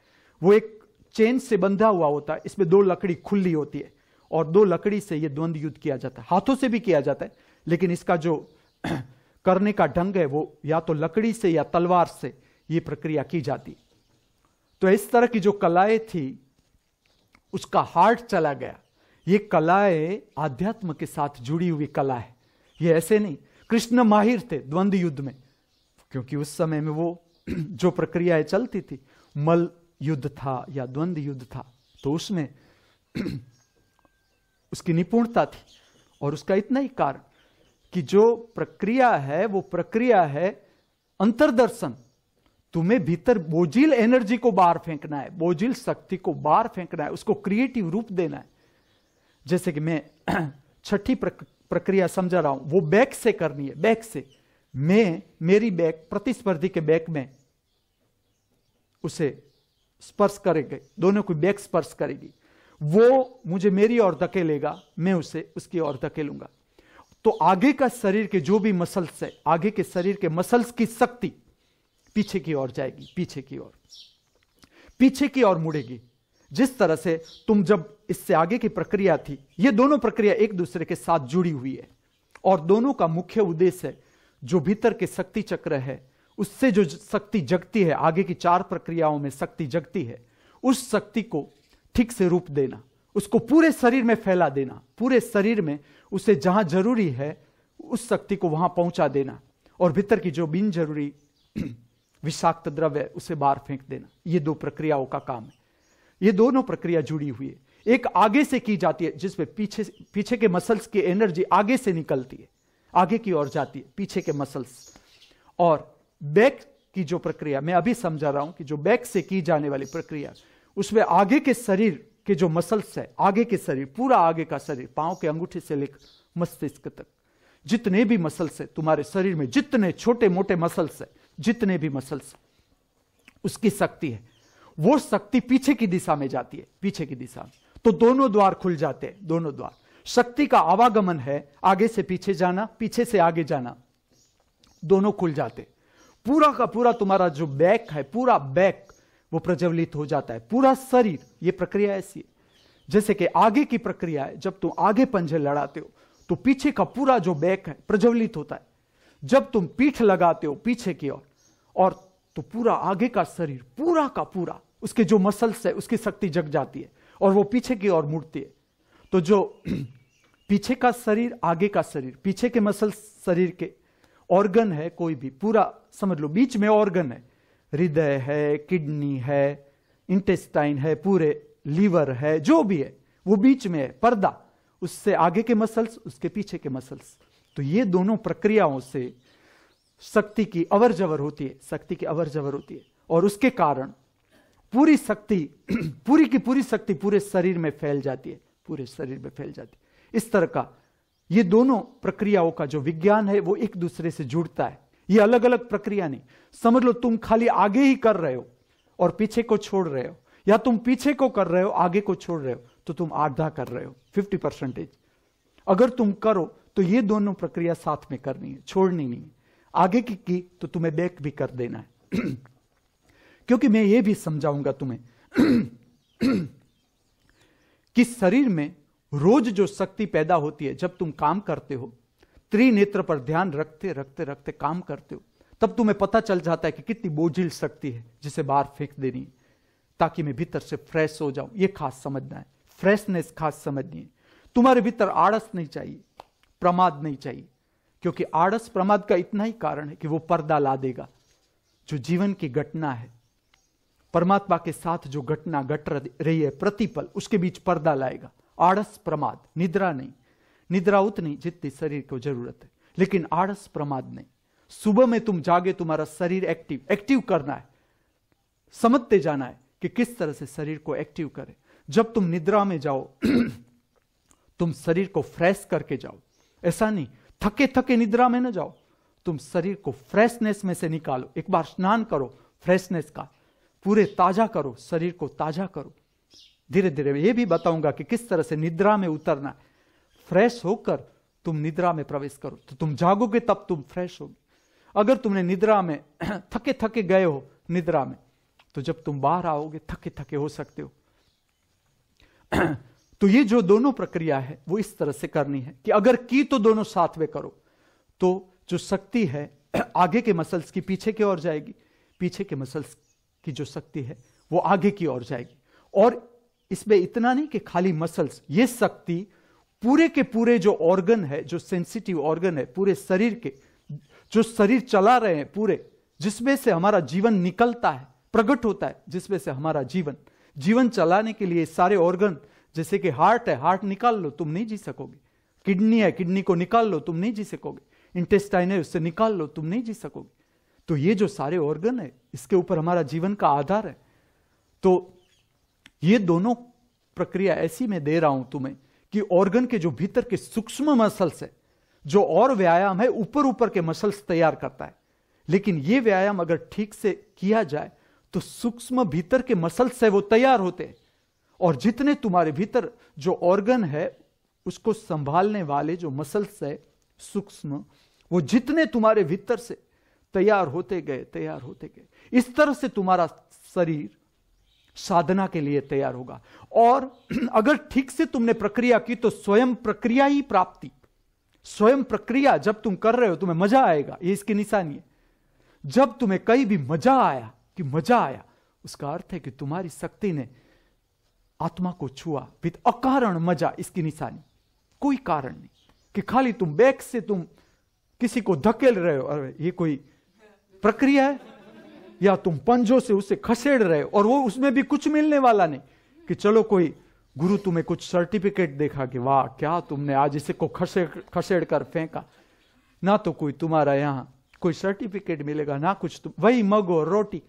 वो एक चेन से बंधा हुआ होता है इसमें दो लकड़ी खुली होती है और दो लकड़ी से यह द्वंद्व युद्ध किया जाता है हाथों से भी किया जाता है लेकिन इसका जो [CLEARS THROAT] करने का ढंग है वो या तो लकड़ी से या तलवार से ये प्रक्रिया की जाती तो इस तरह की जो कलाएं थी उसका हार्ट चला गया ये कलाएं आध्यात्म के साथ जुड़ी हुई कला है ये ऐसे नहीं कृष्ण माहिर थे द्वंद्व युद्ध में क्योंकि उस समय में वो [CLEARS THROAT] जो प्रक्रियाएं चलती थी मल युद्ध था या द्वंद्व युद्ध था तो उसमें [CLEARS THROAT] उसकी निपुणता थी और उसका इतना ही कारण कि जो प्रक्रिया है वो प्रक्रिया है अंतर्दर्शन तुम्हें भीतर बोझिल एनर्जी को बाहर फेंकना है बोझिल शक्ति को बाहर फेंकना है उसको क्रिएटिव रूप देना है जैसे कि मैं [CLEARS THROAT] छठी प्रक्रिया समझा रहा हूं वो बैक से करनी है बैक से मैं मेरी बैक प्रतिस्पर्धी के बैक में उसे स्पर्श करेगी दोनों को बैक स्पर्श करेगी वो मुझे मेरी ओर धकेलेगा मैं उसे उसकी ओर धकेलूंगा तो आगे का शरीर के जो भी मसल्स है आगे के शरीर के मसल्स की शक्ति पीछे की ओर जाएगी पीछे की ओर पीछे की ओर मुड़ेगी जिस तरह से तुम जब इससे आगे की प्रक्रिया थी ये दोनों प्रक्रिया एक दूसरे के साथ जुड़ी हुई है और दोनों का मुख्य उद्देश्य जो भीतर के शक्ति चक्र है उससे जो शक्ति जगती है आगे की चार प्रक्रियाओं में शक्ति जगती है उस शक्ति को ठीक से रूप देना उसको पूरे शरीर में फैला देना पूरे शरीर में उसे जहां जरूरी है उस शक्ति को वहां पहुंचा देना और भीतर की जो बिन जरूरी विषाक्त द्रव्य उसे बाहर फेंक देना ये दो प्रक्रियाओं का काम है ये दोनों प्रक्रिया जुड़ी हुई है एक आगे से की जाती है जिसमें पीछे पीछे के मसल्स की एनर्जी आगे से निकलती है आगे की ओर जाती है पीछे के मसल्स और बैक की जो प्रक्रिया मैं अभी समझा रहा हूं कि जो बैक से की जाने वाली प्रक्रिया उसमें आगे के शरीर के जो मसल्स है आगे के शरीर पूरा आगे का शरीर पांव के अंगूठे से लेकर मस्तिष्क तक जितने भी मसल्स है तुम्हारे शरीर में जितने छोटे मोटे मसल्स है जितने भी मसल्स उसकी शक्ति है वो शक्ति पीछे की दिशा में जाती है पीछे की दिशा में तो दोनों द्वार खुल जाते हैं दोनों द्वार शक्ति का आवागमन है आगे से पीछे जाना पीछे से आगे जाना दोनों खुल जाते पूरा का पूरा तुम्हारा जो बैक है पूरा बैक वो प्रज्वलित हो जाता है पूरा शरीर ये प्रक्रिया ऐसी है जैसे कि आगे की प्रक्रिया है जब तुम आगे पंजे लड़ाते हो तो पीछे का पूरा जो बैक है प्रज्वलित होता है जब तुम पीठ लगाते हो पीछे की ओर और तो पूरा आगे का शरीर पूरा का पूरा उसके जो मसल्स है उसकी शक्ति जग जाती है और वो पीछे की ओर मुड़ती है तो जो [CLEARS THROAT] पीछे का शरीर आगे का शरीर पीछे के मसल्स शरीर के ऑर्गन है कोई भी पूरा समझ लो बीच में ऑर्गन है हृदय है किडनी है इंटेस्टाइन है पूरे लीवर है जो भी है वो बीच में है पर्दा उससे आगे के मसल्स उसके पीछे के मसल्स तो ये दोनों प्रक्रियाओं से शक्ति की अवर जवर होती है शक्ति की अवर जवर होती है और उसके कारण पूरी शक्ति [CLEARS THROAT] पूरी की पूरी शक्ति पूरे शरीर में फैल जाती है पूरे शरीर में फैल जाती है इस तरह का ये दोनों प्रक्रियाओं का जो विज्ञान है वो एक दूसरे से जुड़ता है ये अलग अलग प्रक्रिया नहीं समझ लो तुम खाली आगे ही कर रहे हो और पीछे को छोड़ रहे हो या तुम पीछे को कर रहे हो आगे को छोड़ रहे हो तो तुम आधा कर रहे हो फिफ्टी परसेंटेज अगर तुम करो तो ये दोनों प्रक्रिया साथ में करनी है छोड़नी नहीं है आगे की की तो तुम्हें बैक भी कर देना है [CLEARS THROAT] क्योंकि मैं ये भी समझाऊंगा तुम्हें [CLEARS THROAT] कि शरीर में रोज जो शक्ति पैदा होती है जब तुम काम करते हो त्रिनेत्र पर ध्यान रखते रखते रखते काम करते हो तब तुम्हें पता चल जाता है कि कितनी बोझिल शक्ति है जिसे बाहर फेंक देनी है ताकि मैं भीतर से फ्रेश हो जाऊं ये खास समझना है फ्रेशनेस खास समझनी है तुम्हारे भीतर आड़स नहीं चाहिए प्रमाद नहीं चाहिए क्योंकि आड़स प्रमाद का इतना ही कारण है कि वो पर्दा ला देगा जो जीवन की घटना है परमात्मा के साथ जो घटना घट रही है प्रतिपल उसके बीच पर्दा लाएगा आड़स प्रमाद निद्रा नहीं निद्रा उतनी जितनी शरीर को जरूरत है लेकिन आड़स प्रमाद नहीं सुबह में तुम जागे तुम्हारा शरीर एक्टिव एक्टिव करना है समझते जाना है कि किस तरह से शरीर को एक्टिव करे जब तुम निद्रा में जाओ [CLEARS THROAT] तुम शरीर को फ्रेश करके जाओ ऐसा नहीं थके थके निद्रा में न जाओ तुम शरीर को फ्रेशनेस में से निकालो एक बार स्नान करो फ्रेशनेस का पूरे ताजा करो शरीर को ताजा करो धीरे धीरे ये भी बताऊंगा कि किस तरह से निद्रा में उतरना है फ्रेश होकर तुम निद्रा में प्रवेश करो तो तुम जागोगे तब तुम फ्रेश होगे अगर तुमने निद्रा में [CLEARS THROAT] थके थके गए हो निद्रा में तो जब तुम बाहर आओगे थके थके हो सकते हो [CLEARS THROAT] तो ये जो दोनों प्रक्रिया है वो इस तरह से करनी है कि अगर की तो दोनों साथ में करो तो जो शक्ति है [CLEARS THROAT] आगे के मसल्स की पीछे की ओर जाएगी पीछे के मसल्स की जो शक्ति है वो आगे की ओर जाएगी और इसमें इतना नहीं कि खाली मसल्स ये शक्ति पूरे के पूरे जो ऑर्गन है जो सेंसिटिव ऑर्गन है पूरे शरीर के जो शरीर चला रहे हैं पूरे जिसमें से हमारा जीवन निकलता है प्रकट होता है जिसमें से हमारा जीवन जीवन चलाने के लिए सारे ऑर्गन जैसे कि हार्ट है हार्ट निकाल लो तुम नहीं जी सकोगे किडनी है किडनी को निकाल लो तुम नहीं जी सकोगे इंटेस्टाइन है उससे निकाल लो तुम नहीं जी सकोगे तो ये जो सारे ऑर्गन है इसके ऊपर हमारा जीवन का आधार है तो ये दोनों प्रक्रिया ऐसी मैं दे रहा हूं तुम्हें कि ऑर्गन के जो भीतर के सूक्ष्म मसल्स है जो और व्यायाम है ऊपर ऊपर के मसल्स तैयार करता है लेकिन ये व्यायाम अगर ठीक से किया जाए तो सूक्ष्म भीतर के मसल्स है वो तैयार होते हैं और जितने तुम्हारे भीतर जो ऑर्गन है उसको संभालने वाले जो मसल्स है सूक्ष्म वो जितने तुम्हारे भीतर से तैयार होते गए तैयार होते गए इस तरह से तुम्हारा शरीर साधना के लिए तैयार होगा और [CLEARS THROAT] अगर ठीक से तुमने प्रक्रिया की तो स्वयं प्रक्रिया ही प्राप्ति स्वयं प्रक्रिया जब तुम कर रहे हो तुम्हें मजा आएगा ये इसकी निशानी है जब तुम्हें कहीं भी मजा आया कि मजा आया उसका अर्थ है कि तुम्हारी शक्ति ने आत्मा को छुआ विद अकारण मजा इसकी निशानी कोई कारण नहीं कि खाली तुम बैग से तुम किसी को धकेल रहे हो अरे ये कोई प्रक्रिया है या तुम पंजों से उसे खसेड़ रहे हो और वो उसमें भी कुछ मिलने वाला नहीं कि चलो कोई गुरु तुम्हें कुछ सर्टिफिकेट देखा कि वाह क्या तुमने आज इसे को खसे खसेड़ कर फेंका ना तो कोई तुम्हारा यहां कोई सर्टिफिकेट मिलेगा ना कुछ तुम वही मगो रोटी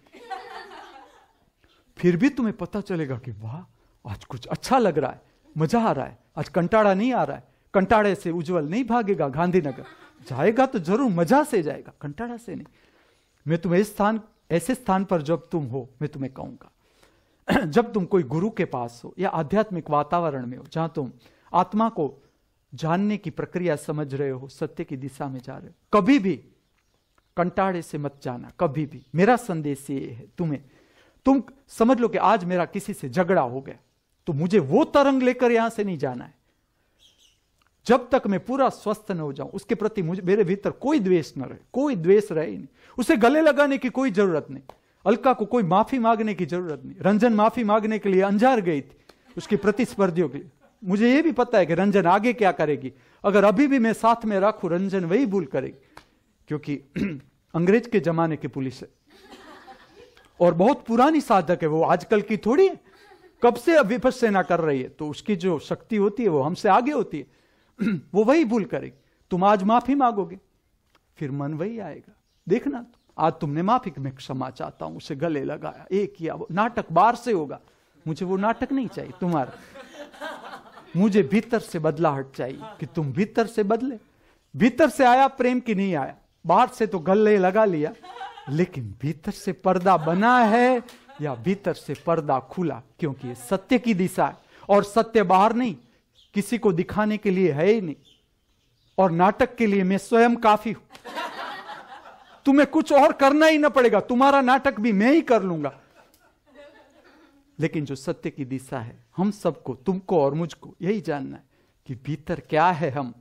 फिर भी तुम्हें पता चलेगा कि वाह आज कुछ अच्छा लग रहा है मजा आ रहा है आज कंटाड़ा नहीं आ रहा है कंटाड़े से उज्जवल नहीं भागेगा गांधीनगर जाएगा तो जरूर मजा से जाएगा कंटाड़ा से नहीं मैं तुम्हें स्थान ऐसे स्थान पर जब तुम हो मैं तुम्हें कहूंगा [CLEARS THROAT] जब तुम कोई गुरु के पास हो या आध्यात्मिक वातावरण में हो जहां तुम आत्मा को जानने की प्रक्रिया समझ रहे हो सत्य की दिशा में जा रहे हो कभी भी कंटाड़े से मत जाना कभी भी मेरा संदेश ये है तुम्हें तुम समझ लो कि आज मेरा किसी से झगड़ा हो गया तो मुझे वो तरंग लेकर यहां से नहीं जाना है जब तक मैं पूरा स्वस्थ न हो जाऊं उसके प्रति मुझे मेरे भीतर कोई द्वेष न रहे कोई द्वेष रहे ही नहीं उसे गले लगाने की कोई जरूरत नहीं अलका को कोई माफी मांगने की जरूरत नहीं रंजन माफी मांगने के लिए अंजार गई थी उसकी प्रतिस्पर्धियों के लिए मुझे यह भी पता है कि रंजन आगे क्या करेगी अगर अभी भी मैं साथ में रखू रंजन वही भूल करेगी क्योंकि [CLEARS THROAT] अंग्रेज के जमाने की पुलिस है और बहुत पुरानी साधक है वो आजकल की थोड़ी है कब से विपक्ष सेना कर रही है तो उसकी जो शक्ति होती है वो हमसे आगे होती है [CLEARS THROAT] वो वही भूल करेगी तुम आज माफी मांगोगे फिर मन वही आएगा देखना आज तुमने माफी मैं क्षमा चाहता हूं उसे गले लगाया एक किया वो नाटक बाहर से होगा मुझे वो नाटक नहीं चाहिए तुम्हारा मुझे भीतर से बदलाहट चाहिए कि तुम भीतर से बदले भीतर से आया प्रेम की नहीं आया बाहर से तो गले लगा लिया लेकिन भीतर से पर्दा बना है या भीतर से पर्दा खुला क्योंकि ये सत्य की दिशा है और सत्य बाहर नहीं किसी को दिखाने के लिए है ही नहीं और नाटक के लिए मैं स्वयं काफी हूं तुम्हें कुछ और करना ही ना पड़ेगा तुम्हारा नाटक भी मैं ही कर लूंगा लेकिन जो सत्य की दिशा है हम सबको तुमको और मुझको यही जानना है कि भीतर क्या है हम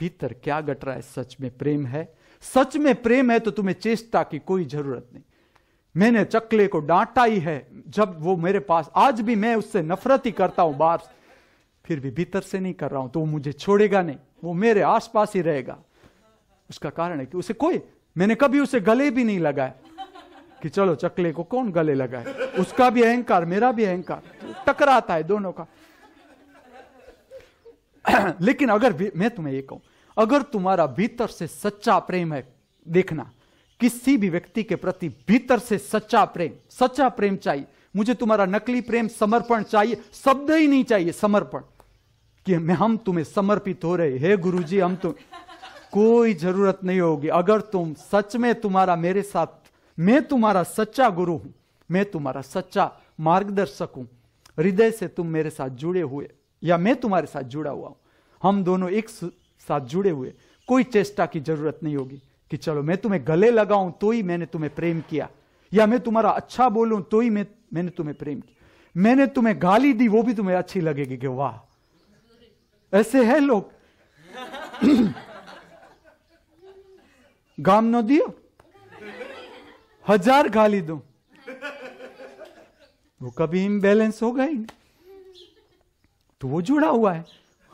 भीतर क्या घट रहा है सच में प्रेम है सच में प्रेम है तो तुम्हें चेष्टा की कोई जरूरत नहीं मैंने चकले को डांटा ही है जब वो मेरे पास आज भी मैं उससे नफरत ही करता हूं बाहर फिर भी भीतर से नहीं कर रहा हूं तो वो मुझे छोड़ेगा नहीं वो मेरे आसपास ही रहेगा उसका कारण है कि उसे कोई मैंने कभी उसे गले भी नहीं लगाया कि चलो चकले को कौन गले लगाए उसका भी अहंकार मेरा भी अहंकार टकराता है दोनों का [CLEARS THROAT] लेकिन अगर मैं तुम्हें ये कहूं अगर तुम्हारा भीतर से सच्चा प्रेम है देखना किसी भी व्यक्ति के प्रति भीतर से सच्चा प्रेम सच्चा प्रेम चाहिए मुझे तुम्हारा नकली प्रेम समर्पण चाहिए शब्द ही नहीं चाहिए समर्पण कि हम तुम्हें समर्पित हो रहे हे गुरुजी हम तुम कोई जरूरत नहीं होगी अगर तुम सच में तुम्हारा मेरे साथ मैं तुम्हारा सच्चा गुरु हूं मैं तुम्हारा सच्चा मार्गदर्शक हूं हृदय से तुम मेरे साथ जुड़े हुए या मैं तुम्हारे साथ जुड़ा हुआ हूं हम दोनों एक साथ जुड़े हुए कोई चेष्टा की जरूरत नहीं होगी कि चलो मैं तुम्हें गले लगाऊं तो ही मैंने तुम्हें प्रेम किया या मैं तुम्हारा अच्छा बोलूं तो ही मैं मैंने तुम्हें प्रेम किया मैंने तुम्हें गाली दी वो भी तुम्हें अच्छी लगेगी कि वाह ऐसे है लोग [CLEARS THROAT] गाम न दियो हजार गाली दो वो कभी इम्बेलेंस हो गई तो वो जुड़ा हुआ है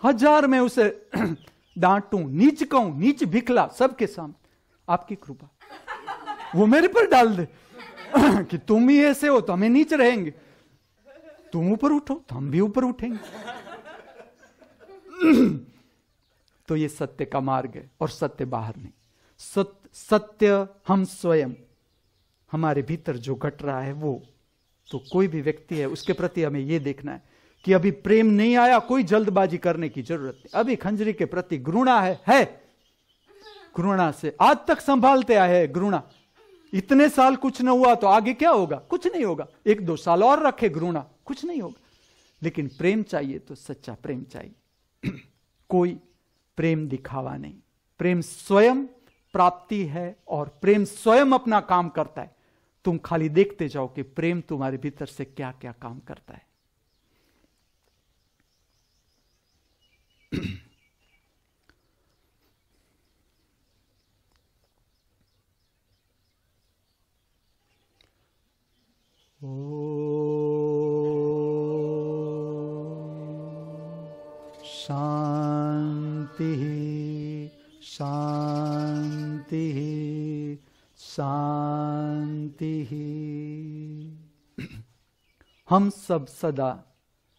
हजार में उसे [CLEARS THROAT] डांटू नीच कहूं नीच भिखला सबके सामने आपकी कृपा वो मेरे पर डाल दे कि तुम ही ऐसे हो तो हमें नीच रहेंगे तुम ऊपर उठो तो हम भी ऊपर उठेंगे तो ये सत्य का मार्ग है और सत्य बाहर नहीं सत्य सत्य हम स्वयं हमारे भीतर जो घट रहा है वो तो कोई भी व्यक्ति है उसके प्रति हमें यह देखना है कि अभी प्रेम नहीं आया कोई जल्दबाजी करने की जरूरत नहीं अभी खंजरी के प्रति घृणा है है घृणा से आज तक संभालते आए हैं घृणा इतने साल कुछ न हुआ तो आगे क्या होगा कुछ नहीं होगा एक दो साल और रखे घृणा कुछ नहीं होगा लेकिन प्रेम चाहिए तो सच्चा प्रेम चाहिए [CLEARS THROAT] कोई प्रेम दिखावा नहीं प्रेम स्वयं प्राप्ति है और प्रेम स्वयं अपना काम करता है तुम खाली देखते जाओ कि प्रेम तुम्हारे भीतर से क्या क्या काम करता है [CLEARS THROAT] शांति शांति शांति हम सब सदा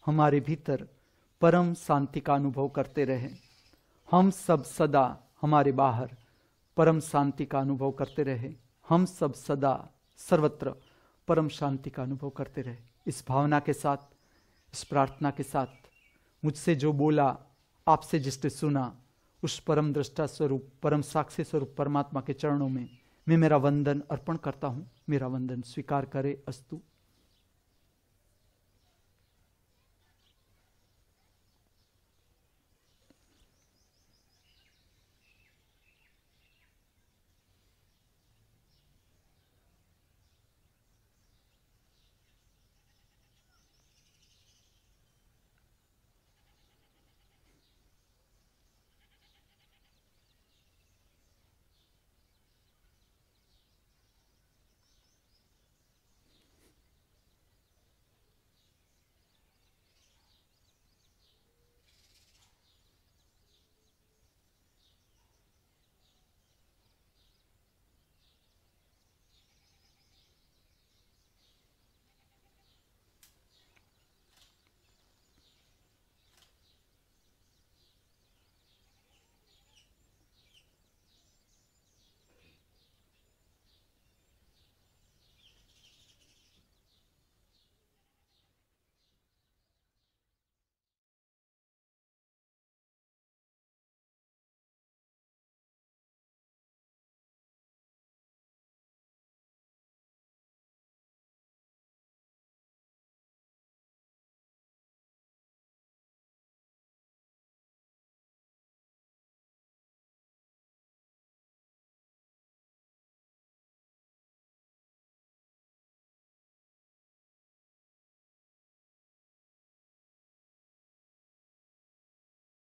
हमारे भीतर परम शांति का अनुभव करते रहे हम सब सदा हमारे बाहर परम शांति का अनुभव करते रहे हम सब सदा सर्वत्र परम शांति का अनुभव करते रहे इस भावना के साथ इस प्रार्थना के साथ मुझसे जो बोला आपसे जिसने सुना उस परम दृष्टा स्वरूप परम साक्षी स्वरूप परमात्मा के चरणों में मैं मेरा वंदन अर्पण करता हूँ मेरा वंदन स्वीकार करे अस्तु